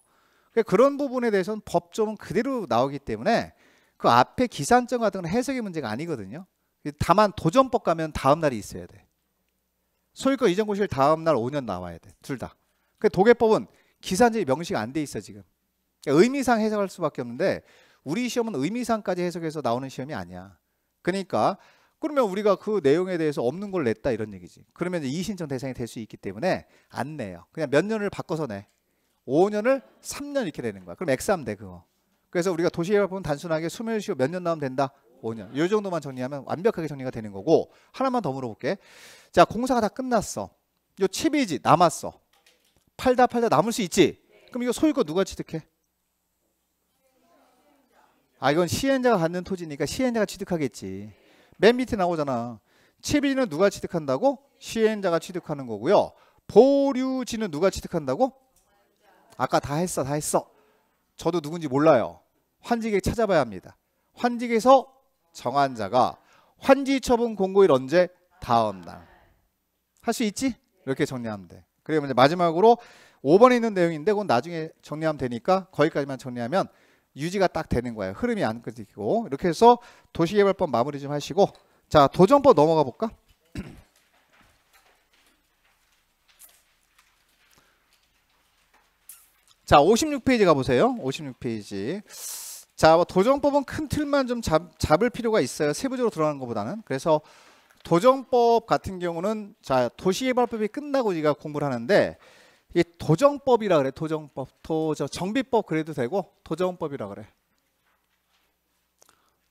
그러 그런 부분에 대해서는 법조문 그대로 나오기 때문에 그 앞에 기산점 같은 건 해석의 문제가 아니거든요 다만 도전법 가면 다음 날이 있어야 돼 소유권 이전 고시를 다음 날 5년 나와야 돼둘다 그 도계법은 기산점이 명시가 안 돼 있어 지금 그러니까 의미상 해석할 수밖에 없는데 우리 시험은 의미상까지 해석해서 나오는 시험이 아니야 그러니까 그러면 우리가 그 내용에 대해서 없는 걸 냈다 이런 얘기지. 그러면 이제 신청 대상이 될 수 있기 때문에 안 내요. 그냥 몇 년을 바꿔서 내. 5년을 3년 이렇게 되는 거야. 그럼 X3 돼 그거. 그래서 우리가 도시계획법은 단순하게 수면시효 몇 년 나오면 된다. 5년. 이 정도만 정리하면 완벽하게 정리가 되는 거고 하나만 더 물어볼게. 자 공사가 다 끝났어. 요 칩이지 남았어. 팔다 팔다 남을 수 있지. 그럼 이거 소유권 누가 취득해? 아 이건 시행자가 갖는 토지니까 시행자가 취득하겠지. 맨 밑에 나오잖아. 채비지는 누가 취득한다고? 시행자가 취득하는 거고요. 보류지는 누가 취득한다고? 아까 다 했어 다 했어. 저도 누군지 몰라요. 환지객 찾아봐야 합니다. 환지에서 계 정한 자가 환지 처분 공고일 언제? 다음 날. 할 수 있지? 이렇게 정리하면 돼. 그리고 이제 마지막으로 5번에 있는 내용인데 그건 나중에 정리하면 되니까 거기까지만 정리하면 유지가 딱 되는 거예요. 흐름이 안 끊기고 이렇게 해서 도시개발법 마무리 좀 하시고 자 도정법 넘어가 볼까? 자 56페이지 가보세요. 56페이지 자 뭐 도정법은 큰 틀만 좀 잡, 잡을 필요가 있어요. 세부적으로 들어가는 것보다는 그래서 도정법 같은 경우는 자 도시개발법이 끝나고 우리가 공부를 하는데 이 도정법이라 그래. 도정법. 도저 정비법 그래도 되고 도정법이라 그래.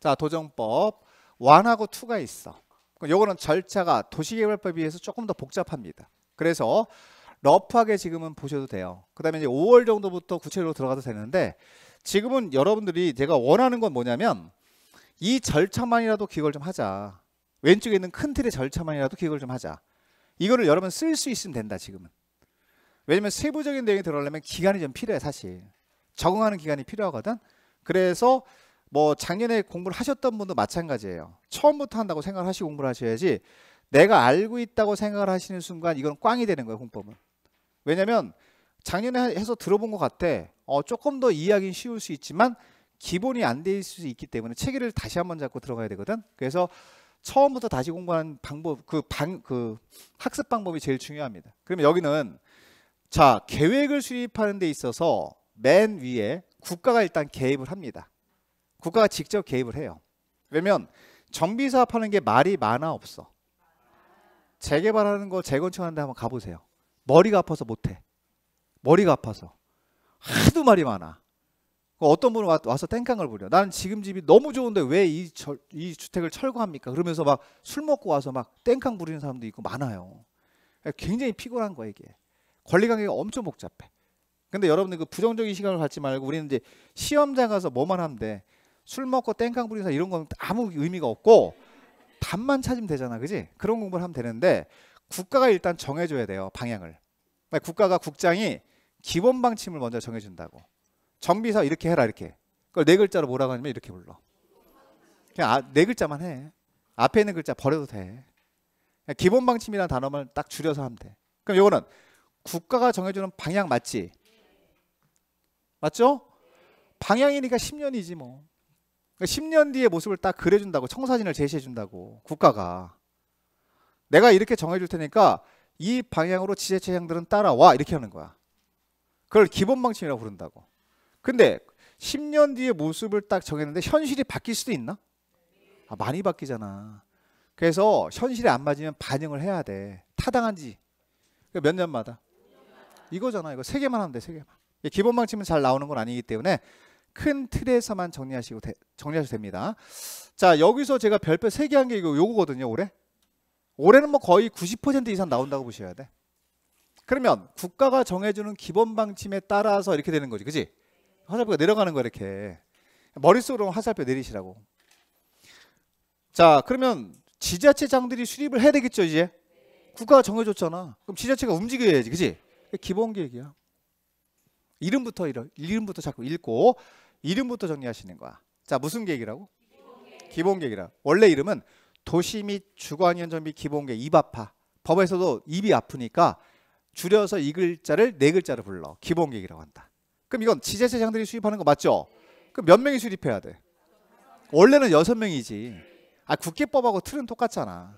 자, 도정법. 1하고2가 있어. 요거는 절차가 도시개발법에 비해서 조금 더 복잡합니다. 그래서 러프하게 지금은 보셔도 돼요. 그다음에 이제 5월 정도부터 구체적으로 들어가도 되는데 지금은 여러분들이 제가 원하는 건 뭐냐면 이 절차만이라도 기억을 좀 하자. 왼쪽에 있는 큰 틀의 절차만이라도 기억을 좀 하자. 이거를 여러분 쓸 수 있으면 된다, 지금은. 왜냐면 세부적인 내용이 들어가려면 기간이 좀 필요해 사실. 적응하는 기간이 필요하거든. 그래서 뭐 작년에 공부를 하셨던 분도 마찬가지예요. 처음부터 한다고 생각을 하시고 공부를 하셔야지 내가 알고 있다고 생각을 하시는 순간 이건 꽝이 되는 거예요 공법은. 왜냐면 작년에 해서 들어본 것 같아. 어, 조금 더 이해하기 는 쉬울 수 있지만 기본이 안돼 있을 수 있기 때문에 체계를 다시 한번 잡고 들어가야 되거든. 그래서 처음부터 다시 공부하는 방법 그 방그 그 학습 방법이 제일 중요합니다. 그러면 여기는 자, 계획을 수립하는 데 있어서 맨 위에 국가가 일단 개입을 합니다. 국가가 직접 개입을 해요. 왜냐면 정비 사업하는 게 말이 많아 없어. 재개발하는 거 재건축하는 데 한번 가보세요. 머리가 아파서 못해. 머리가 아파서 하도 말이 많아. 그 어떤 분은 와서 땡깡을 부려. 나는 지금 집이 너무 좋은데 왜이 이 주택을 철거합니까? 그러면서 막 술 먹고 와서 막 땡깡 부리는 사람도 있고 많아요. 굉장히 피곤한 거야 이게. 권리 관계가 엄청 복잡해. 근데 여러분들 그 부정적인 시각을 갖지 말고 우리는 이제 시험장 가서 뭐만 하면 돼. 술 먹고 땡깡 부리사 이런 건 아무 의미가 없고 답만 찾으면 되잖아. 그지? 그런 공부를 하면 되는데 국가가 일단 정해줘야 돼요. 방향을. 그러니까 국가가 국장이 기본 방침을 먼저 정해준다고. 정비사 이렇게 해라 이렇게. 그걸 네 글자로 뭐라고 하냐면 이렇게 불러. 그냥 아, 네 글자만 해. 앞에 있는 글자 버려도 돼. 기본 방침이라는 단어만 딱 줄여서 하면 돼. 그럼 요거는 국가가 정해주는 방향 맞지? 맞죠? 방향이니까 10년이지 뭐. 10년 그러니까 뒤에 모습을 딱 그려준다고 청사진을 제시해준다고 국가가 내가 이렇게 정해줄 테니까 이 방향으로 지자체장들은 따라와 이렇게 하는 거야. 그걸 기본 방침이라고 부른다고. 근데 10년 뒤에 모습을 딱 정했는데 현실이 바뀔 수도 있나? 아, 많이 바뀌잖아. 그래서 현실에 안 맞으면 반영을 해야 돼. 타당한지 몇 년마다. 이거잖아. 이거 세 개만 하면 돼. 세 개만. 기본 방침은 잘 나오는 건 아니기 때문에 큰 틀에서만 정리하시고 되, 정리하셔도 됩니다. 자, 여기서 제가 별표 세 개 한 게 이거 요거거든요, 올해. 올해는 뭐 거의 90% 이상 나온다고 보셔야 돼. 그러면 국가가 정해주는 기본 방침에 따라서 이렇게 되는 거지, 그지? 화살표가 내려가는 거야 이렇게. 머릿속으로 화살표 내리시라고. 자, 그러면 지자체장들이 수립을 해야 되겠죠, 이제? 국가가 정해줬잖아. 그럼 지자체가 움직여야지, 그지? 기본 계획이야. 이름부터 이름, 이름부터 자꾸 읽고 이름부터 정리하시는 거야. 자, 무슨 계획이라고? 기본 계획이라. 원래 이름은 도시 및 주거안전비 기본계 입아파. 법에서도 입이 아프니까 줄여서 이 글자를 네 글자로 불러. 기본계획이라고 한다. 그럼 이건 지자체장들이 수입하는 거 맞죠? 그럼 몇 명이 수립해야 돼? 원래는 여섯 명이지. 아 국회법하고 틀은 똑같잖아.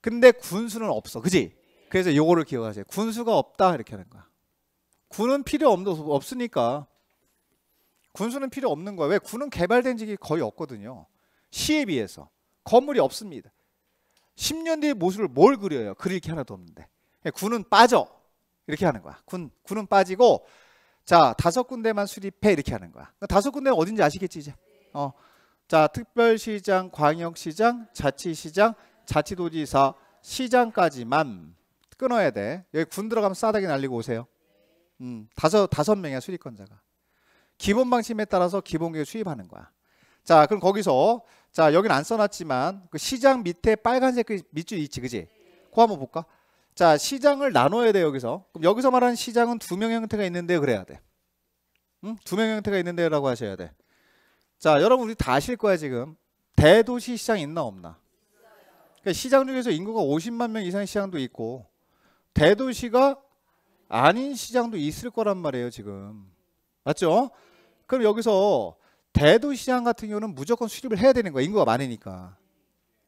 근데 군수는 없어, 그지? 그래서 요거를 기억하세요. 군수가 없다 이렇게 하는 거야. 군은 필요 없, 없으니까 군수는 필요 없는 거야. 왜? 군은 개발된 지기 거의 없거든요. 시에 비해서 건물이 없습니다. 10년 뒤의 모습을 뭘 그려요? 그릴 게 하나도 없는데. 군은 빠져. 이렇게 하는 거야. 군, 군은 빠지고, 자, 다섯 군데만 수립해. 이렇게 하는 거야. 그러니까 다섯 군데는 어딘지 아시겠지, 이제? 어. 자, 특별시장, 광역시장, 자치시장, 자치도지사, 시장까지만 끊어야 돼. 여기 군 들어가면 싸다기 날리고 오세요. 음, 다섯 다섯 명의 수리권자가. 기본 방침에 따라서 기본 계획 수입하는 거야. 자, 그럼 거기서 자 여기는 안 써놨지만 그 시장 밑에 빨간색 그 밑줄 있지, 그지? 그거 한번 볼까? 자, 시장을 나눠야 돼 여기서. 그럼 여기서 말하는 시장은 두 명의 형태가 있는데 그래야 돼. 응? 음, 두 명의 형태가 있는데라고 하셔야 돼. 자, 여러분 우리 다 아실 거야 지금. 대도시 시장 있나 없나? 그러니까 시장 중에서 인구가 50만 명 이상 의 시장도 있고 대도시가 아닌 시장도 있을 거란 말이에요 지금 맞죠? 그럼 여기서 대도시장 같은 경우는 무조건 수립을 해야 되는 거야 인구가 많으니까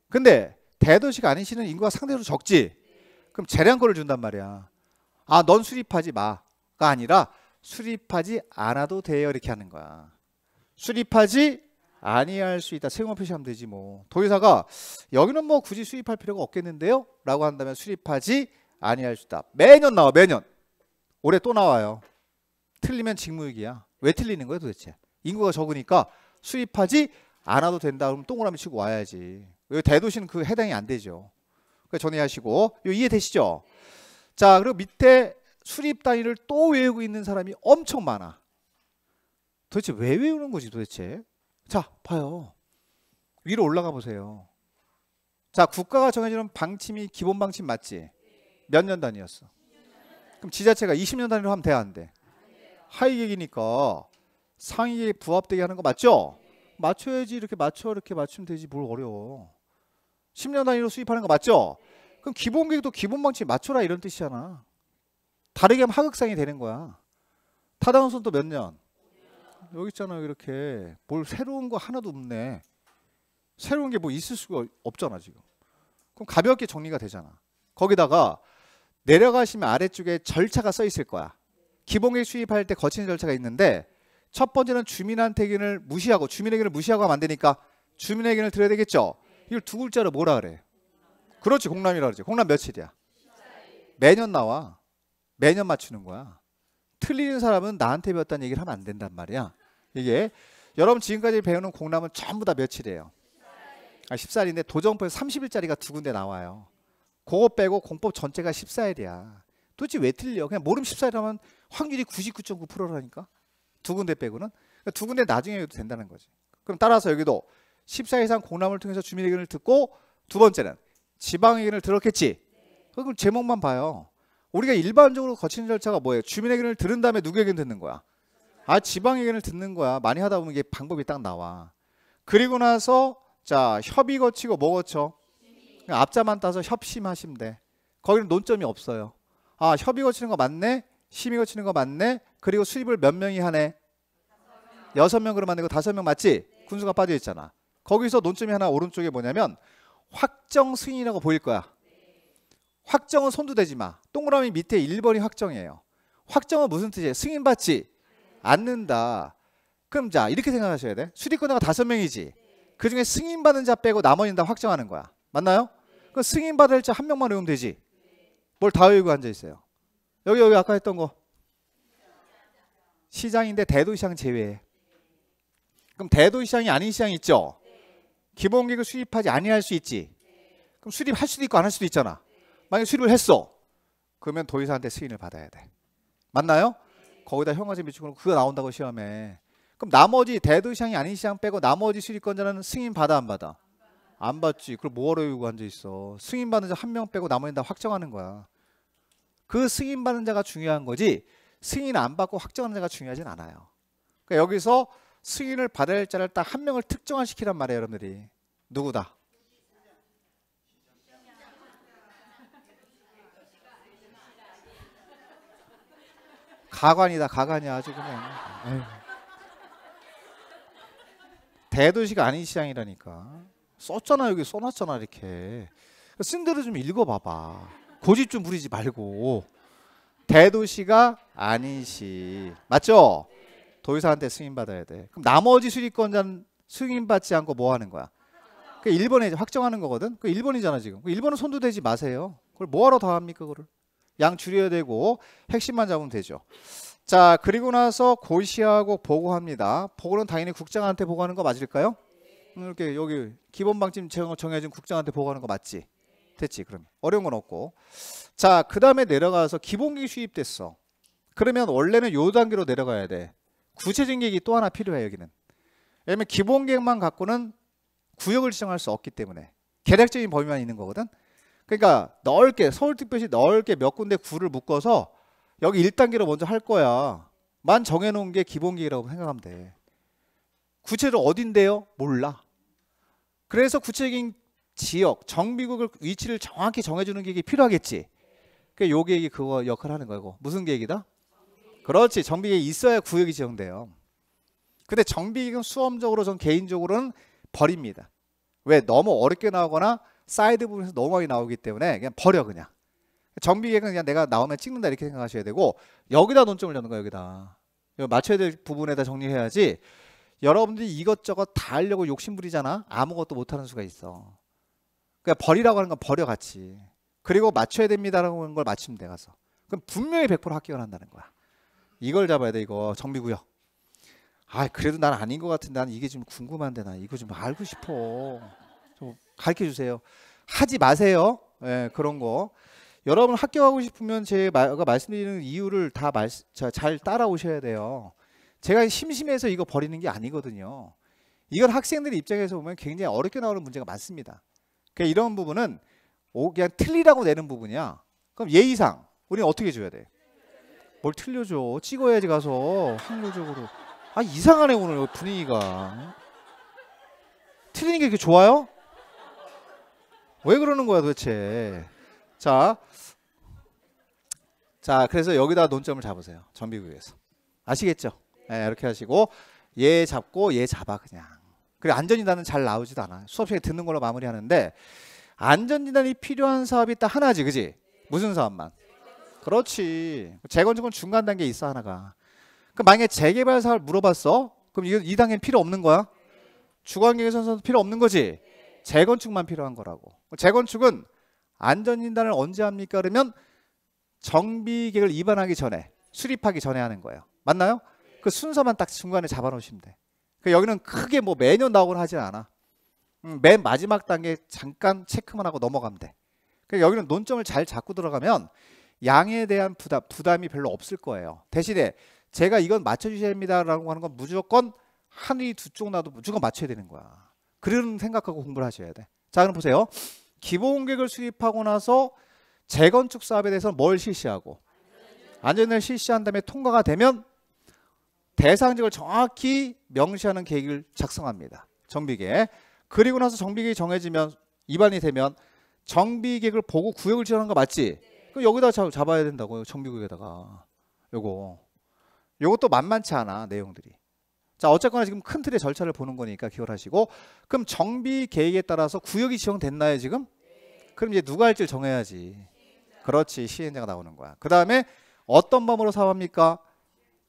근데 대도시가 아닌 시는 인구가 상대적으로 적지 그럼 재량권을 준단 말이야 아넌 수립하지 마가 아니라 수립하지 않아도 돼요 이렇게 하는 거야 수립하지 아니할 수 있다. 세금을 표시하면 되지 뭐. 도의사가 여기는 뭐 굳이 수입할 필요가 없겠는데요? 라고 한다면 수립하지 아니할 수다. 매년 나와 매년. 올해 또 나와요. 틀리면 직무유기야. 왜 틀리는 거야 도대체? 인구가 적으니까 수입하지 않아도 된다. 그럼면 동그라미 치고 와야지. 대도시는 그 해당이 안 되죠. 그 그러니까 전해하시고 이해되시죠? 자 그리고 밑에 수립 단위를 또 외우고 있는 사람이 엄청 많아. 도대체 왜 외우는 거지 도대체? 자 봐요. 위로 올라가 보세요. 자 국가가 정해주는 방침이 기본 방침 맞지? 몇년 단위였어? 그럼 지자체가 20년 단위로 하면 돼, 안 돼? 하위객이니까 상위에 부합되게 하는 거 맞죠? 맞춰야지 이렇게 맞춰 이렇게 맞추면 되지 뭘 어려워 10년 단위로 수입하는 거 맞죠? 그럼 기본계획도 기본 방침 맞춰라 이런 뜻이잖아 다르게 하면 하극상이 되는 거야 타당선도몇 년? 여기 있잖아 이렇게 뭘 새로운 거 하나도 없네 새로운 게 뭐 있을 수가 없잖아 지금 그럼 가볍게 정리가 되잖아 거기다가 내려가시면 아래쪽에 절차가 써 있을 거야. 기본계수입할때 거치는 절차가 있는데 첫 번째는 주민한테 의견을 무시하고 주민의견을 무시하고 하면 안 되니까 주민의견을 들어야 되겠죠. 이걸 두 글자로 뭐라 그래? 그렇지 공람이라 그러지. 공람 며칠이야? 매년 나와. 매년 맞추는 거야. 틀리는 사람은 나한테 배웠다는 얘기를 하면 안 된단 말이야. 이게 여러분 지금까지 배우는 공람은 전부 다 며칠이에요. 아, 14일인데 도정포에 30일짜리가 두 군데 나와요. 그거 빼고 공법 전체가 14일이야. 도대체 왜 틀려? 그냥 모름 14일 하면 확률이 99.9%라니까. 두 군데 빼고는. 그러니까 두 군데 나중에 해도 된다는 거지. 그럼 따라서 여기도 14 이상 공람을 통해서 주민 의견을 듣고 두 번째는 지방 의견을 들었겠지. 그럼 제목만 봐요. 우리가 일반적으로 거치는 절차가 뭐예요? 주민 의견을 들은 다음에 누구 의견 듣는 거야? 아 지방 의견을 듣는 거야. 많이 하다 보면 이게 방법이 딱 나와. 그리고 나서 자 협의 거치고 뭐 거쳐? 앞자만 따서 협심하시면 돼. 거기는 논점이 없어요. 아, 협의 거치는 거 맞네. 심의 거치는 거 맞네. 그리고 수입을 몇 명이 하네. 여섯 명 그러면 안 되고 다섯 명 맞지? 네. 군수가 빠져 있잖아. 거기서 논점이 하나 오른쪽에 뭐냐면 확정 승인이라고 보일 거야. 확정은 손도 대지 마. 동그라미 밑에 1번이 확정이에요. 확정은 무슨 뜻이에요? 승인 받지 않는다. 그럼 자 이렇게 생각하셔야 돼. 수리권자가 다섯 명이지. 그 중에 승인 받은 자 빼고 나머지는 다 확정하는 거야. 맞나요? 그 승인 받을 자한 명만 외우면 되지. 뭘 다 외우고 앉아 있어요. 여기 여기 아까 했던 거. 시장인데 대도시장 제외해. 그럼 대도시장이 아닌 시장 있죠. 기본계획을 수립하지 아니할 수 있지. 그럼 수립할 수도 있고 안 할 수도 있잖아. 만약 수립을 했어. 그러면 도의사한테 승인을 받아야 돼. 맞나요? 거기다 형아제 미치고 로 그거 나온다고 시험에. 그럼 나머지 대도시장이 아닌 시장 빼고 나머지 수립권자는 승인 받아 안 받아? 안 받지. 그럼 뭐하러 여기 앉아 있어? 승인 받은자한 명 빼고 나머지는 다 확정하는 거야. 그 승인 받은 자가 중요한 거지. 승인 안 받고 확정하는 자가 중요하진 않아요. 그러니까 여기서 승인을 받을 자를 딱 한 명을 특정화시키란 말이에요, 여러분들이. 누구다? 가관이다, 가관이야, 아주 그냥. 대도시가 아닌 시장이라니까. 썼잖아 여기 써놨잖아 이렇게 쓴 그러니까 대로 좀 읽어봐봐 고집 좀 부리지 말고 대도시가 아니시 맞죠? 도의사한테 승인받아야 돼 그럼 나머지 수리권자는 승인받지 않고 뭐 하는 거야? 그 그러니까 1번에 확정하는 거거든 그 1번이잖아 지금 그 1번은 손도 대지 마세요 그걸 뭐하러 다 합니까 그걸 양 줄여야 되고 핵심만 잡으면 되죠 자 그리고 나서 고시하고 보고합니다 보고는 당연히 국장한테 보고하는 거 맞을까요? 이렇게 여기 기본 방침 정해진 국장한테 보고하는 거 맞지? 됐지 그럼 어려운 건 없고 자그 다음에 내려가서 기본기 수입됐어 그러면 원래는 요 단계로 내려가야 돼 구체적인 계획이 또 하나 필요해 여기는 왜냐면 기본 계획만 갖고는 구역을 지정할 수 없기 때문에 계략적인 범위만 있는 거거든 그러니까 넓게 서울특별시 넓게 몇 군데 구를 묶어서 여기 1단계로 먼저 할 거야 만 정해놓은 게 기본 계획이라고 생각하면 돼 구체로 적으 어딘데요? 몰라 그래서 구체적인 지역, 정비국의 위치를 정확히 정해주는 계획이 필요하겠지. 그요 게 계획이 그거 역할을 하는 거고 무슨 계획이다? 그렇지 정비계획이 있어야 구역이 지정돼요. 근데 정비계획은 수험적으로 전 개인적으로는 버립니다. 왜 너무 어렵게 나오거나 사이드 부분에서 너무 많이 나오기 때문에 그냥 버려 그냥. 정비계획은 그냥 내가 나오면 찍는다 이렇게 생각하셔야 되고 여기다 논점을 잡는 거야 여기다. 맞춰야 될 부분에다 정리해야지 여러분들이 이것저것 다 하려고 욕심부리잖아. 아무것도 못하는 수가 있어. 그러니까 버리라고 하는 건 버려 같이. 그리고 맞춰야 됩니다라고 하는 걸 맞추면 돼 가서. 그럼 분명히 100% 합격을 한다는 거야. 이걸 잡아야 돼 이거 정비구역. 아 그래도 난 아닌 것 같은데 난 이게 좀 궁금한데 나 이거 좀 알고 싶어. 좀 가르쳐 주세요. 하지 마세요. 예, 네, 그런 거. 여러분 합격하고 싶으면 제가 말씀드리는 이유를 다 잘 따라오셔야 돼요. 제가 심심해서 이거 버리는 게 아니거든요. 이걸 학생들 입장에서 보면 굉장히 어렵게 나오는 문제가 많습니다. 그러니까 이런 부분은 그냥 틀리라고 내는 부분이야. 그럼 예의상 우리는 어떻게 줘야 돼? 뭘 틀려줘? 찍어야지 가서 확률적으로. 아 이상하네 오늘 분위기가. 틀리는 게 이렇게 좋아요? 왜 그러는 거야 도대체? 자, 자 그래서 여기다 논점을 잡으세요. 전비구에서 아시겠죠? 네, 이렇게 하시고 얘 예 잡고 얘 예 잡아 그냥. 그리고 안전진단은 잘 나오지도 않아. 수업 시간에 듣는 걸로 마무리하는데 안전진단이 필요한 사업이 딱 하나지, 그지? 무슨 사업만? 그렇지. 재건축은 중간 단계 있어 하나가. 그 만약에 재개발 사업 물어봤어? 그럼 이, 이 단계는 필요 없는 거야? 주거환경에서는 필요 없는 거지. 재건축만 필요한 거라고. 재건축은 안전진단을 언제 합니까? 그러면 정비계획을 입안하기 전에 수립하기 전에 하는 거예요. 맞나요? 그 순서만 딱 중간에 잡아놓으시면 돼. 그 여기는 크게 뭐 매년 나오곤 하진 않아. 음, 맨 마지막 단계 잠깐 체크만 하고 넘어가면 돼. 그 여기는 논점을 잘 잡고 들어가면 양에 대한 부담, 부담이 별로 없을 거예요. 대신에 제가 이건 맞춰주셔야 됩니다라고 하는 건 무조건 한이두 쪽 나도 무조건 맞춰야 되는 거야. 그런 생각하고 공부를 하셔야 돼. 자, 그럼 보세요. 기본 계획을 수립하고 나서 재건축 사업에 대해서 뭘 실시하고 안전을 실시한 다음에 통과가 되면 대상직을 정확히 명시하는 계획을 작성합니다. 정비계. 획 그리고 나서 정비계획이 정해지면 이반이 되면 정비계획을 보고 구역을 지정하는 거 맞지? 그럼 여기다 잡아야 된다고요. 정비구역에다가. 요거. 요것도 만만치 않아. 내용들이. 자 어쨌거나 지금 큰 틀의 절차를 보는 거니까 기억 하시고 그럼 정비 계획에 따라서 구역이 지정됐나요 지금? 그럼 이제 누가 할지 정해야지. 그렇지 시행자가 나오는 거야. 그 다음에 어떤 범으로 사업합니까?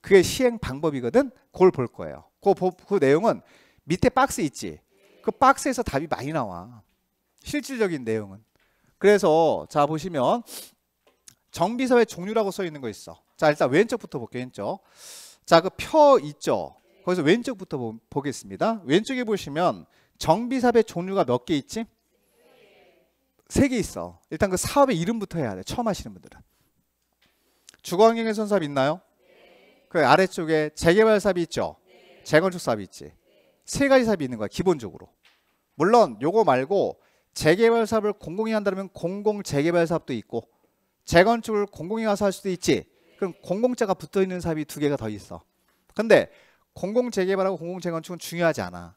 그게 시행 방법이거든. 그걸 볼 거예요. 그, 그 내용은 밑에 박스 있지. 그 박스에서 답이 많이 나와. 실질적인 내용은. 그래서 자 보시면 정비사의 종류라고 써 있는 거 있어. 자 일단 왼쪽부터 볼게요. 왼쪽. 자 그 표 있죠. 거기서 왼쪽부터 보, 보겠습니다. 왼쪽에 보시면 정비사업의 종류가 몇 개 있지? 세 개 있어. 일단 그 사업의 이름부터 해야 돼. 처음 하시는 분들은. 주거환경훼선 사업 있나요? 그 아래쪽에 재개발 사업이 있죠. 네. 재건축 사업이 있지. 네. 세 가지 사업이 있는 거야 기본적으로. 물론 요거 말고 재개발 사업을 공공이 한다면 공공 재개발 사업도 있고 재건축을 공공이 가서 할 수도 있지. 그럼 공공자가 붙어 있는 사업이두 개가 더 있어. 근데 공공 재개발하고 공공 재건축은 중요하지 않아.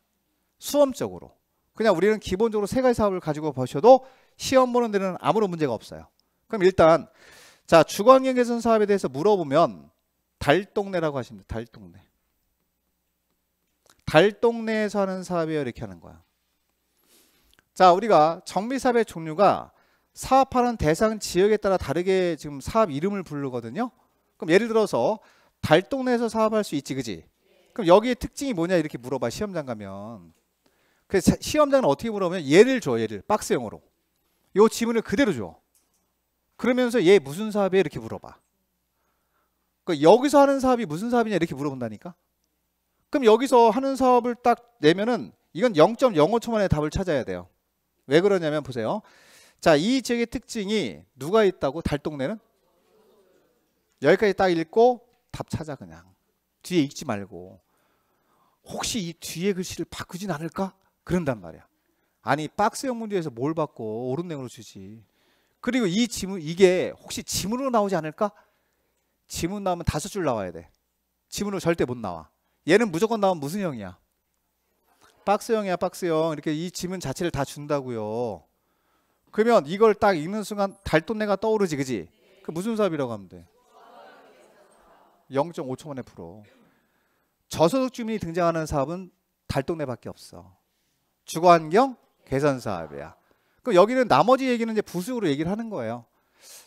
수험적으로. 그냥 우리는 기본적으로 세 가지 사업을 가지고 보셔도 시험 보는 데는 아무런 문제가 없어요. 그럼 일단 자 주거환경 개선 사업에 대해서 물어보면 달동네라고 하십니다. 달동네. 달동네에서 하는 사업이에요. 이렇게 하는 거야. 자, 우리가 정비사업의 종류가 사업하는 대상 지역에 따라 다르게 지금 사업 이름을 부르거든요. 그럼 예를 들어서 달동네에서 사업할 수 있지, 그지? 그럼 여기에 특징이 뭐냐 이렇게 물어봐 시험장 가면. 그래서 시험장은 어떻게 물어보면 예를 줘, 예를 박스형으로. 요 지문을 그대로 줘. 그러면서 얘 무슨 사업이야 이렇게 물어봐. 그 여기서 하는 사업이 무슨 사업이냐 이렇게 물어본다니까. 그럼 여기서 하는 사업을 딱 내면은 이건 0.05초 만에 답을 찾아야 돼요. 왜 그러냐면 보세요. 자, 이 지역의 특징이 누가 있다고 달동네는 여기까지 딱 읽고 답 찾아 그냥. 뒤에 읽지 말고 혹시 이 뒤에 글씨를 바꾸진 않을까? 그런단 말이야. 아니 박스 영문제에서 뭘 받고 오른냉으로 주지. 그리고 이 지문 이게 혹시 지문으로 나오지 않을까? 지문 나오면 다섯 줄 나와야 돼. 지문으로 절대 못 나와. 얘는 무조건 나오면 무슨 형이야? 박스형이야, 박스형. 이렇게 이 지문 자체를 다 준다고요. 그러면 이걸 딱 읽는 순간 달돈내가 떠오르지, 그지? 그 무슨 사업이라고 하면 돼? 0.5초 만에 풀어. 저소득 주민이 등장하는 사업은 달동네밖에 없어. 주거환경 개선 사업이야. 그럼 여기는 나머지 얘기는 이제 부수로 으 얘기를 하는 거예요.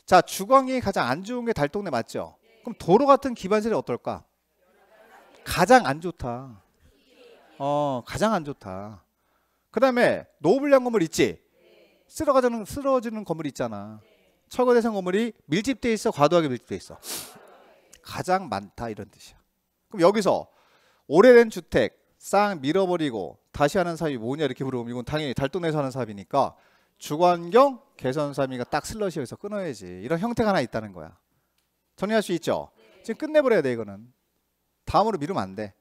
자, 주거환경이 가장 안 좋은 게 달동네 맞죠? 그럼 도로 같은 기반시설이 어떨까? 가장 안 좋다. 어, 가장 안 좋다. 그 다음에 노후불량 건물 있지? 쓰러가지는, 쓰러지는 건물 있잖아. 철거대상 건물이 밀집돼 있어, 과도하게 밀집돼 있어. 가장 많다 이런 뜻이야. 그럼 여기서 오래된 주택 싹 밀어버리고 다시 하는 사업이 뭐냐 이렇게 물어보면 이건 당연히 달동네에서 하는 사업이니까 주관경 개선 사업이가 딱 슬러시에서 끊어야지. 이런 형태가 하나 있다는 거야. 정리할 수 있죠? 지금 끝내버려야 돼 이거는. 다음으로 미루면 안 돼.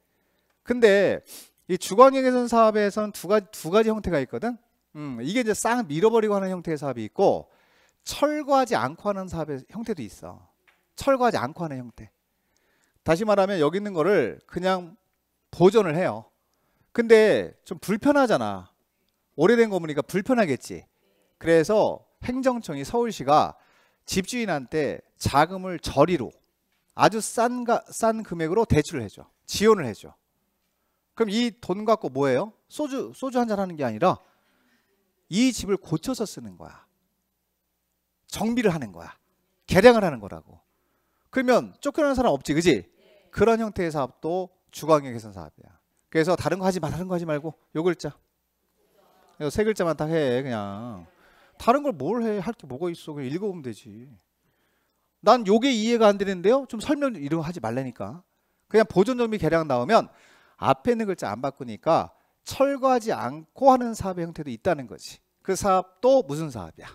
근데 이 주거경계선 사업에서는 두 가지 두 가지 형태가 있거든. 음, 이게 이제 싹 밀어버리고 하는 형태의 사업이 있고 철거하지 않고 하는 사업의 형태도 있어. 철거하지 않고 하는 형태. 다시 말하면 여기 있는 거를 그냥 보존을 해요. 근데 좀 불편하잖아. 오래된 거보니까 불편하겠지. 그래서 행정청이 서울시가 집주인한테 자금을 저리로 아주 싼, 가, 싼 금액으로 대출을 해줘. 지원을 해줘. 그럼 이 돈 갖고 뭐예요? 소주, 소주 한 잔 하는 게 아니라 이 집을 고쳐서 쓰는 거야. 정비를 하는 거야. 개량을 하는 거라고. 그러면 쫓겨나는 사람 없지, 그지? 그런 형태의 사업도 주거환경 개선 사업이야. 그래서 다른 거 하지 마, 다른 거 하지 말고 요 글자. 요 세 글자만 딱 해, 그냥. 다른 걸 뭘 해? 할게 뭐가 있어? 그냥 읽어보면 되지. 난 요게 이해가 안 되는데요. 좀 설명 이런 거 하지 말라니까. 그냥 보존 정비 계량 나오면 앞에 있는 글자 안 바꾸니까 철거하지 않고 하는 사업의 형태도 있다는 거지. 그 사업도 무슨 사업이야?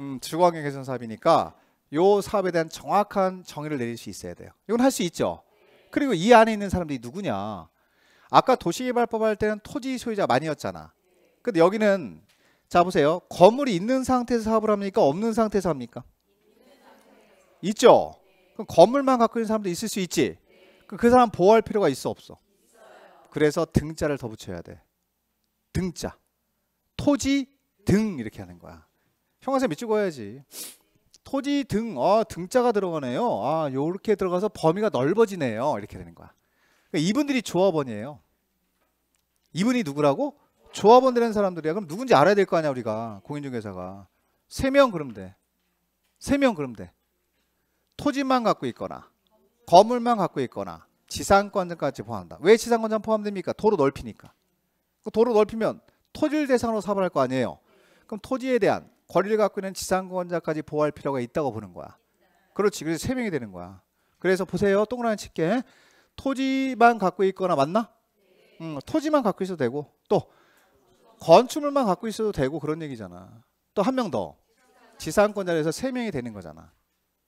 음, 주거환경 개선 사업이니까 요 사업에 대한 정확한 정의를 내릴 수 있어야 돼요. 이건 할 수 있죠. 그리고 이 안에 있는 사람들이 누구냐? 아까 도시개발법 할 때는 토지 소유자 많이였잖아. 근데 여기는 자 보세요. 건물이 있는 상태에서 사업을 합니까? 없는 상태에서 합니까? 있죠. 그럼 건물만 갖고 있는 사람도 있을 수 있지. 그 사람 보호할 필요가 있어 없어. 그래서 등자를 더 붙여야 돼. 등자. 토지 등 이렇게 하는 거야. 형아쌤 밑줄 어야지 토지 등, 아, 등자가 들어가네요. 아, 요렇게 들어가서 범위가 넓어지네요. 이렇게 되는 거야. 그러니까 이분들이 조합원이에요. 이분이 누구라고? 조합원 되는 사람들이야. 그럼 누군지 알아야 될 거 아니야 우리가 공인중개사가. 세 명 그럼 돼. 세 명 그럼 돼. 토지만 갖고 있거나 건물만 갖고 있거나 지상권까지 포함한다. 왜 지상권장 포함됩니까? 도로 넓히니까. 그 도로 넓히면 토지를 대상으로 사업할 거 아니에요. 그럼 토지에 대한 권리를 갖고 있는 지상권자까지 보호할 필요가 있다고 보는 거야. 그렇지. 그래서 세 명이 되는 거야. 그래서 보세요. 동그라미 칠게. 토지만 갖고 있거나 맞나? 음, 토지만 갖고 있어도 되고 또 건축물만 갖고 있어도 되고 그런 얘기잖아. 또 한 명 더. 지상권자로 해서 세 명이 되는 거잖아.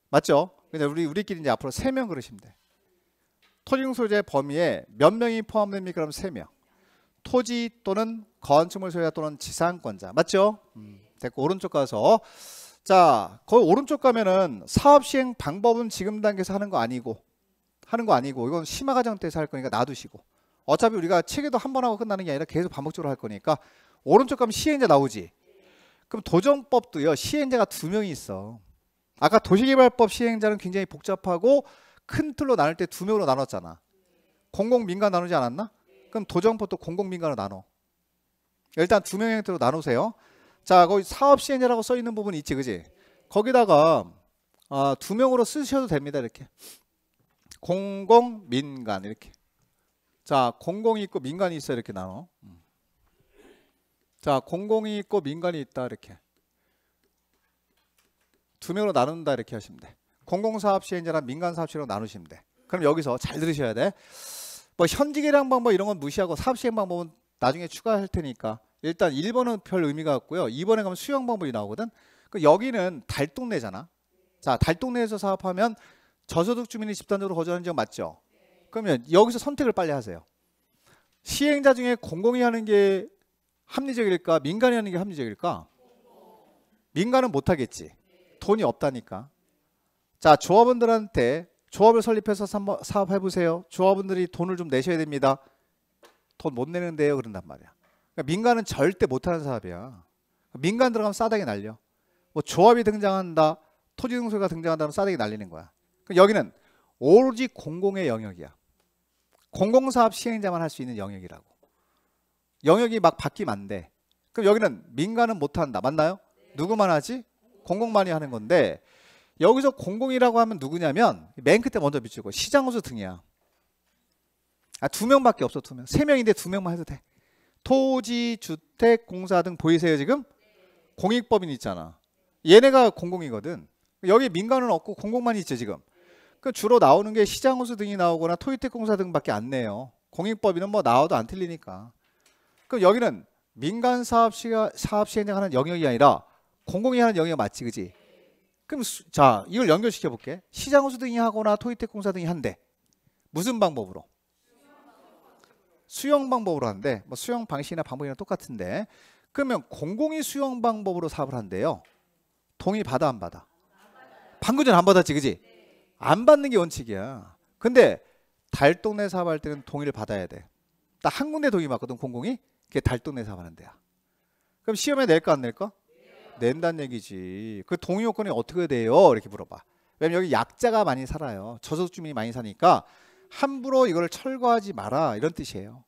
맞죠? 근데 우리 우리끼리 이제 앞으로 세 명 그러시면 돼. 토지용 소유자 범위에 몇 명이 포함됩니까? 그럼 세 명. 토지 또는 건축물 소유자 또는 지상권자. 맞죠? 음, 됐고 오른쪽 가서 자, 거기 오른쪽 가면은 사업 시행 방법은 지금 단계에서 하는 거 아니고 하는 거 아니고 이건 심화 과정 때서 할 거니까 놔두시고 어차피 우리가 체계도 한 번 하고 끝나는 게 아니라 계속 반복적으로 할 거니까 오른쪽 가면 시행자 나오지. 그럼 도정법도요. 시행자가 두 명이 있어. 아까 도시개발법 시행자는 굉장히 복잡하고 큰 틀로 나눌 때 두 명으로 나눴잖아. 공공 민간 나누지 않았나? 그럼 도정법도 공공 민간으로 나눠. 일단 두 명의 형태로 나누세요. 자, 거기 사업 시행자라고 써 있는 부분 있지, 그지? 거기다가 아, 두 명으로 쓰셔도 됩니다, 이렇게. 공공 민간 이렇게. 자, 공공이 있고 민간이 있어 이렇게 나눠. 음. 자, 공공이 있고 민간이 있다 이렇게. 두 명으로 나눈다 이렇게 하시면 돼. 공공사업 시행자랑 민간사업 시행으로 나누시면 돼. 그럼 여기서 잘 들으셔야 돼. 뭐 현직이랑 방법 뭐, 뭐 이런 건 무시하고 사업 시행 방법은 나중에 추가할 테니까 일단 1번은 별 의미가 없고요. 2번에 가면 수용 방법이 나오거든. 그 여기는 달동네잖아. 자, 달동네에서 사업하면 저소득 주민이 집단적으로 거주하는 지역 맞죠? 그러면 여기서 선택을 빨리 하세요. 시행자 중에 공공이 하는 게 합리적일까? 민간이 하는 게 합리적일까? 민간은 못하겠지. 돈이 없다니까. 자, 조합원들한테 조합을 설립해서 사업해보세요. 조합원들이 돈을 좀 내셔야 됩니다. 돈 못 내는데요. 그런단 말이야. 그러니까 민간은 절대 못하는 사업이야. 민간 들어가면 싸다게 날려. 뭐 조합이 등장한다. 토지등소가 등장한다면 싸대기 날리는 거야. 여기는 오로지 공공의 영역이야. 공공사업 시행자만 할 수 있는 영역이라고. 영역이 막 바뀌면 안 돼. 그럼 여기는 민간은 못한다. 맞나요? 네. 누구만 하지? 공공만이 하는 건데 여기서 공공이라고 하면 누구냐면 맨 끝에 먼저 비추고 시장호수 등이야. 아, 두 명밖에 없어 두 명. 세 명인데 두 명만 해도 돼. 토지, 주택, 공사 등 보이세요 지금? 네. 공익법인 있잖아. 얘네가 공공이거든. 여기 민간은 없고 공공만 있지 지금. 그 주로 나오는 게 시장호수 등이 나오거나 토이택공사 등밖에 안 내요. 공익법인은 뭐 나와도 안 틀리니까. 그럼 여기는 민간 사업 시 사업 시행하는 영역이 아니라 공공이 하는 영역 맞지, 그지? 그럼 자 이걸 연결시켜 볼게. 시장호수 등이 하거나 토이택공사 등이 한대. 무슨 방법으로? 수용 방법으로 한대. 뭐 수용 방식이나 방법이랑 똑같은데. 그러면 공공이 수용 방법으로 사업을 한대요. 동의 받아 안 받아? 방금 전안 받았지, 그지? 안 받는 게 원칙이야. 근데 달동네 사업할 때는 동의를 받아야 돼. 딱 한 군데 동의 맞거든 공공이. 그게 달동네 사업하는 데야. 그럼 시험에 낼까 안 낼까? 낸다는 얘기지. 그 동의 요건이 어떻게 돼요? 이렇게 물어봐. 왜냐면 여기 약자가 많이 살아요. 저소득 주민이 많이 사니까 함부로 이걸 철거하지 마라 이런 뜻이에요.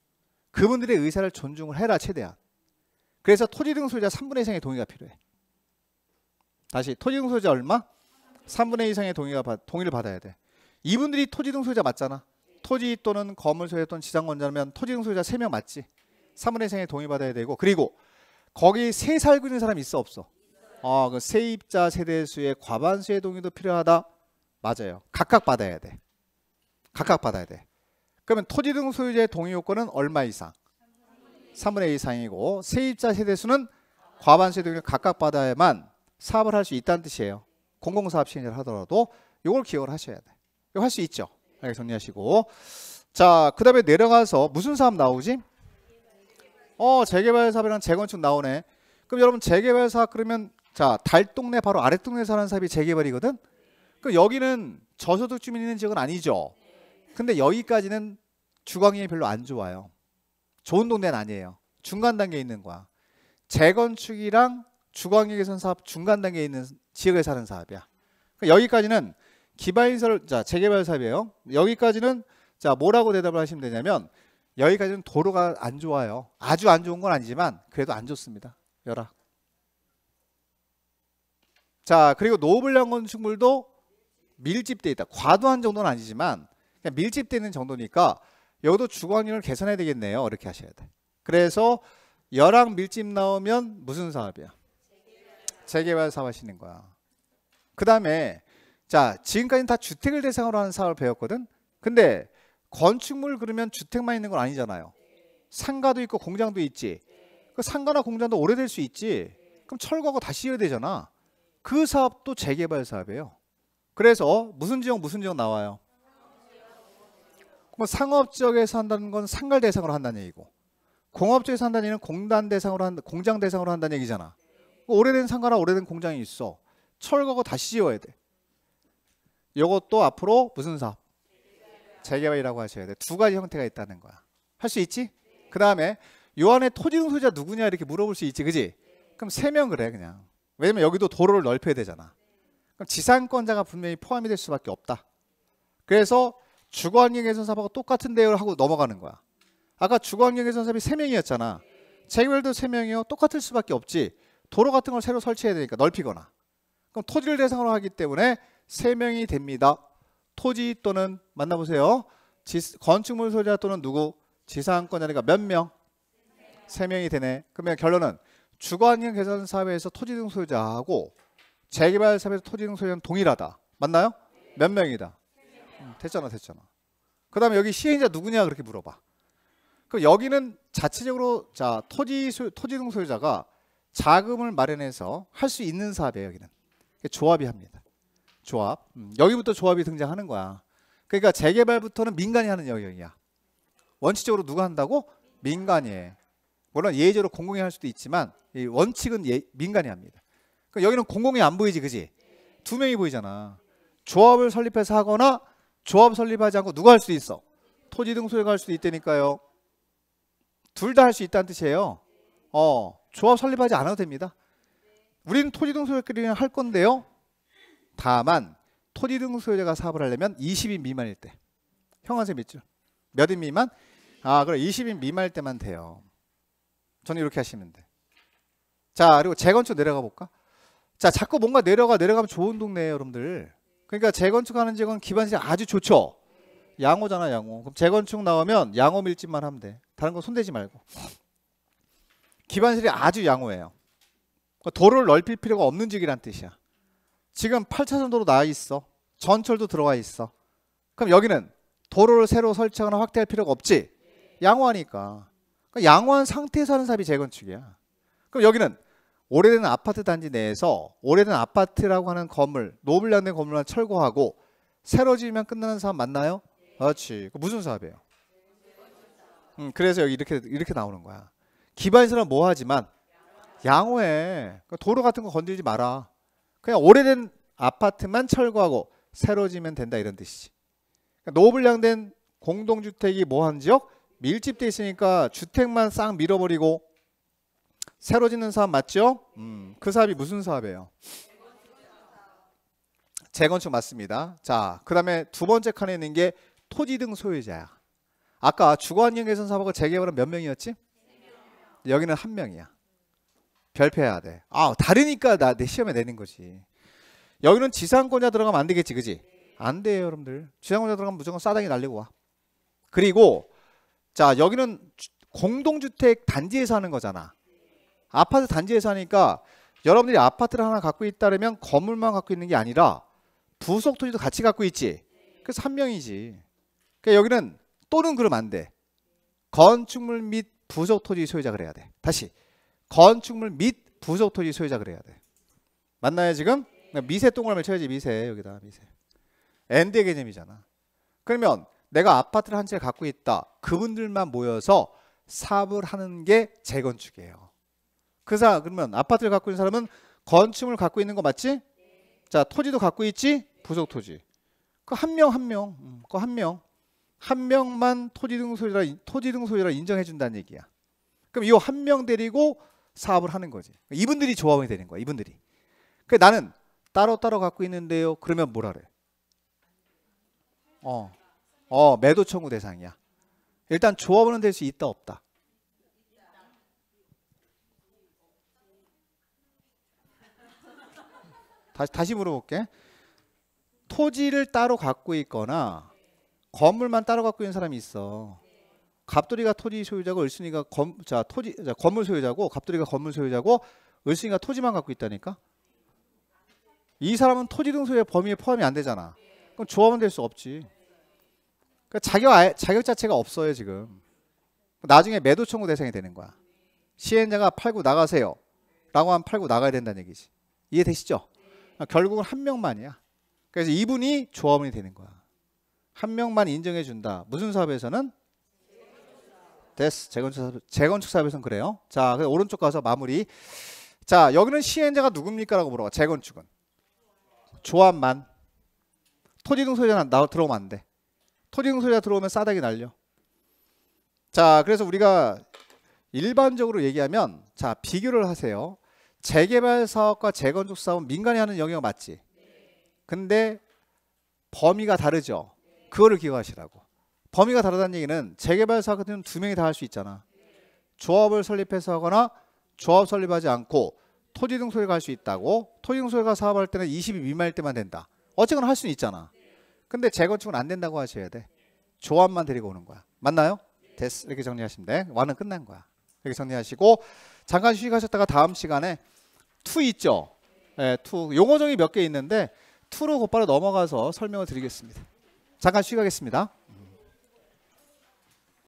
그분들의 의사를 존중을 해라 최대한. 그래서 토지 등 소유자 3분의 1 이상의 동의가 필요해. 다시 토지 등 소유자 얼마? 3분의 1 이상의 동의가 받, 동의를 받아야 돼. 이분들이 토지등 소유자 맞잖아. 토지 또는 건물 소유자 또는 지상권자면 라 토지등 소유자 3명 맞지. 3분의 1 이상의 동의 받아야 되고 그리고 거기 세 살고 있는 사람 있어 없어? 어, 그 세입자 세대수의 과반수의 동의도 필요하다. 맞아요. 각각 받아야 돼. 각각 받아야 돼. 그러면 토지등 소유자의 동의 요건은 얼마 이상? 3분의 1 이상이고 세입자 세대수는 과반수의 동의를 각각 받아야만 사업을 할 수 있다는 뜻이에요. 공공사업 시행을 하더라도 이걸 기억을 하셔야 돼. 이거 할수 있죠. 이렇게 정리하시고. 자, 그 다음에 내려가서 무슨 사업 나오지? 어, 재개발 사업이랑 재건축 나오네. 그럼 여러분 재개발 사업 그러면 자, 달동네 바로 아랫동네 사는 사업이 재개발이거든. 그럼 여기는 저소득 주민 있는 지역은 아니죠. 근데 여기까지는 주광이 별로 안 좋아요. 좋은 동네는 아니에요. 중간 단계에 있는 거야. 재건축이랑 주광이 개선 사업 중간 단계에 있는 지역에 사는 사업이야. 그러니까 여기까지는 기반인설자 재개발 사업이에요. 여기까지는 자 뭐라고 대답을 하시면 되냐면 여기까지는 도로가 안 좋아요. 아주 안 좋은 건 아니지만 그래도 안 좋습니다. 열악. 자 그리고 노블량 건축물도 밀집돼 있다. 과도한 정도는 아니지만 그냥 밀집되는 정도니까 여기도 주거환경을 개선해야 되겠네요. 이렇게 하셔야 돼. 그래서 열악 밀집 나오면 무슨 사업이야? 재개발 사업하시는 거야. 그 다음에 자 지금까지는 다 주택을 대상으로 하는 사업을 배웠거든. 근데 건축물 그러면 주택만 있는 건 아니잖아요. 상가도 있고 공장도 있지. 그 상가나 공장도 오래될 수 있지. 그럼 철거하고 다시 지어야 되잖아. 그 사업도 재개발 사업이에요. 그래서 무슨 지역 무슨 지역 나와요. 그럼 상업 지역에서 한다는 건 상가 대상으로 한다는 얘기고, 공업 지역에서 한다는 얘기는 공단 대상으로 한 공장 대상으로 한다는 얘기잖아. 오래된 상가나 오래된 공장이 있어. 철거하고 다시 지어야 돼. 이것도 앞으로 무슨 사업? 재개발이라고 하셔야 돼. 두 가지 형태가 있다는 거야. 할 수 있지? 그 다음에 요한의 토지등 소자 누구냐 이렇게 물어볼 수 있지, 그지? 그럼 세 명 그래 그냥. 왜냐면 여기도 도로를 넓혀야 되잖아. 그럼 지상권자가 분명히 포함이 될 수밖에 없다. 그래서 주거환경개선사업하고 똑같은 대우를 하고 넘어가는 거야. 아까 주거환경개선사업이 세 명이었잖아. 재개발도 세 명이요. 똑같을 수밖에 없지. 도로 같은 걸 새로 설치해야 되니까 넓히거나 그럼 토지를 대상으로 하기 때문에 세명이 됩니다. 토지 또는 만나보세요. 지, 건축물 소유자 또는 누구? 지상권자니까 몇 명? 세명이 되네. 그러면 결론은 주거환경 개선 사회에서 토지 등 소유자하고 재개발 사회에서 토지 등 소유자는 동일하다. 맞나요? 몇 명이다. 음, 됐잖아, 됐잖아. 그 다음에 여기 시행자 누구냐 그렇게 물어봐. 그럼 여기는 자체적으로 자 토지 소, 토지 등 소유자가 자금을 마련해서 할 수 있는 사업이에요 여기는 조합이 합니다 조합 음, 여기부터 조합이 등장하는 거야 그러니까 재개발부터는 민간이 하는 영역이야 원칙적으로 누가 한다고 민간이 해 물론 예외적으로 공공이 할 수도 있지만 이 원칙은 예, 민간이 합니다 그러니까 여기는 공공이 안 보이지 그지 두 명이 보이잖아 조합을 설립해서 하거나 조합 설립하지 않고 누가 할 수 있어 토지 등소유가 할 수도 있다니까요 둘 다 할 수 있다는 뜻이에요 어 조합 설립하지 않아도 됩니다. 우리는 토지등소유자끼리는 할 건데요. 다만 토지등소유자가 사업을 하려면 20인 미만일 때. 형한쌤 있죠? 몇인 미만? 아 그래 20인 미만일 때만 돼요. 저는 이렇게 하시면 돼. 자 그리고 재건축 내려가 볼까? 자 자꾸 뭔가 내려가 내려가면 좋은 동네예요 여러분들. 그러니까 재건축하는 지역은 기반시설 아주 좋죠. 양호잖아 양호. 그럼 재건축 나오면 양호 밀집만 하면 돼. 다른 거 손대지 말고. 기반실이 아주 양호해요. 도로를 넓힐 필요가 없는 직이란 뜻이야. 지금 8차선 도로 나와 있어. 전철도 들어와 있어. 그럼 여기는 도로를 새로 설치하거나 확대할 필요가 없지. 양호하니까. 그러니까 양호한 상태에서 하는 삽이 재건축이야. 그럼 여기는 오래된 아파트 단지 내에서 오래된 아파트라고 하는 건물, 노블량된 건물만 철거하고 새로 지으면 끝나는 사업 맞나요? 그렇지. 무슨 사업이에요? 음, 그래서 여기 이렇게 이렇게 나오는 거야. 기반시설은 뭐하지만 양호해. 그러니까 도로 같은 거건들지 마라. 그냥 오래된 아파트만 철거하고 새로 지면 된다 이런 뜻이지. 그러니까 노블량된 공동주택이 뭐한 지역? 밀집돼 있으니까 주택만 싹 밀어버리고 새로 짓는 사업 맞죠? 음, 그 사업이 무슨 사업이에요? 재건축 맞습니다. 자, 그 다음에 두 번째 칸에 있는 게 토지 등 소유자야. 아까 주거환경 개선 사업을 재개발은 몇 명이었지? 여기는 한 명이야. 별표해야 돼. 아, 다르니까 나내 시험에 내는 거지. 여기는 지상권자 들어가면 안 되겠지, 그지? 안 돼요, 여러분들. 지상권자 들어가면 무조건 싸당이 날리고 와. 그리고 자, 여기는 공동주택 단지에서 하는 거잖아. 아파트 단지에서 하니까 여러분들이 아파트를 하나 갖고 있다면 건물만 갖고 있는 게 아니라 부속 토지도 같이 갖고 있지. 그래서 한 명이지. 그러니까 여기는 또는 그러면 안 돼. 건축물 및 부속 토지 소유자 그래야 돼. 다시 건축물 및 부속 토지 소유자 그래야 돼. 맞나요 지금? 그러니까 미세 동그라미 쳐야지 미세 여기다 미세. 엔드 개념이잖아. 그러면 내가 아파트를 한 채 갖고 있다. 그분들만 모여서 사업을 하는 게 재건축이에요. 그사 그러면 아파트를 갖고 있는 사람은 건축물 갖고 있는 거 맞지? 자 토지도 갖고 있지? 부속 토지. 그 한 명 한 명, 그 한 명. 음, 그한 명만 토지등소유라 토지등소유라 인정해준다는 얘기야. 그럼 이 한 명 데리고 사업을 하는 거지. 그러니까 이분들이 조합원이 되는 거야. 이분들이. 그 나는 따로 따로 갖고 있는데요. 그러면 뭐라 그래? 어, 어 매도 청구 대상이야. 일단 조합원은 될 수 있다 없다. 다시 다시 물어볼게. 토지를 따로 갖고 있거나 건물만 따로 갖고 있는 사람이 있어. 갑돌이가 토지 소유자고 을순이가 검, 자, 토지, 자, 건물 소유자고 갑돌이가 건물 소유자고 을순이가 토지만 갖고 있다니까. 이 사람은 토지 등소유의 범위에 포함이 안 되잖아. 그럼 조합은 될 수 없지. 그러니까 자격 아, 자격 자체가 없어요 지금. 나중에 매도 청구 대상이 되는 거야. 시행자가 팔고 나가세요. 라고 하면 팔고 나가야 된다는 얘기지. 이해되시죠? 결국은 한 명만이야. 그래서 이분이 조합원이 되는 거야. 한 명만 인정해 준다. 무슨 사업에서는? 됐스 재건축 사업, 재건축 사업에서는 그래요. 자, 오른쪽 가서 마무리. 자, 여기는 시행자가 누굽니까라고 물어봐. 재건축은 조합만 토지등 소자나 들어오면 안 돼. 토지등 소자 들어오면 싸대기 날려. 자, 그래서 우리가 일반적으로 얘기하면 자 비교를 하세요. 재개발 사업과 재건축 사업 민간이 하는 영역 맞지? 근데 범위가 다르죠. 그거를 기억하시라고. 범위가 다르다는 얘기는 재개발사 같은 두 명이 다 할 수 있잖아. 조합을 설립해서 하거나 조합 설립하지 않고 토지등소유가 할 수 있다고 토지등소유가 사업할 때는 20이 미만일 때만 된다. 어쨌거나 할 수는 있잖아. 근데 재건축은 안 된다고 하셔야 돼. 조합만 데리고 오는 거야. 맞나요? 됐어. 이렇게 정리하시면 돼. 완은 끝난 거야. 이렇게 정리하시고 잠깐 휴식하셨다가 다음 시간에 투 있죠. 예, 투. 용어정이 몇 개 있는데 투로 곧바로 넘어가서 설명을 드리겠습니다. 잠깐 쉬가겠습니다. 어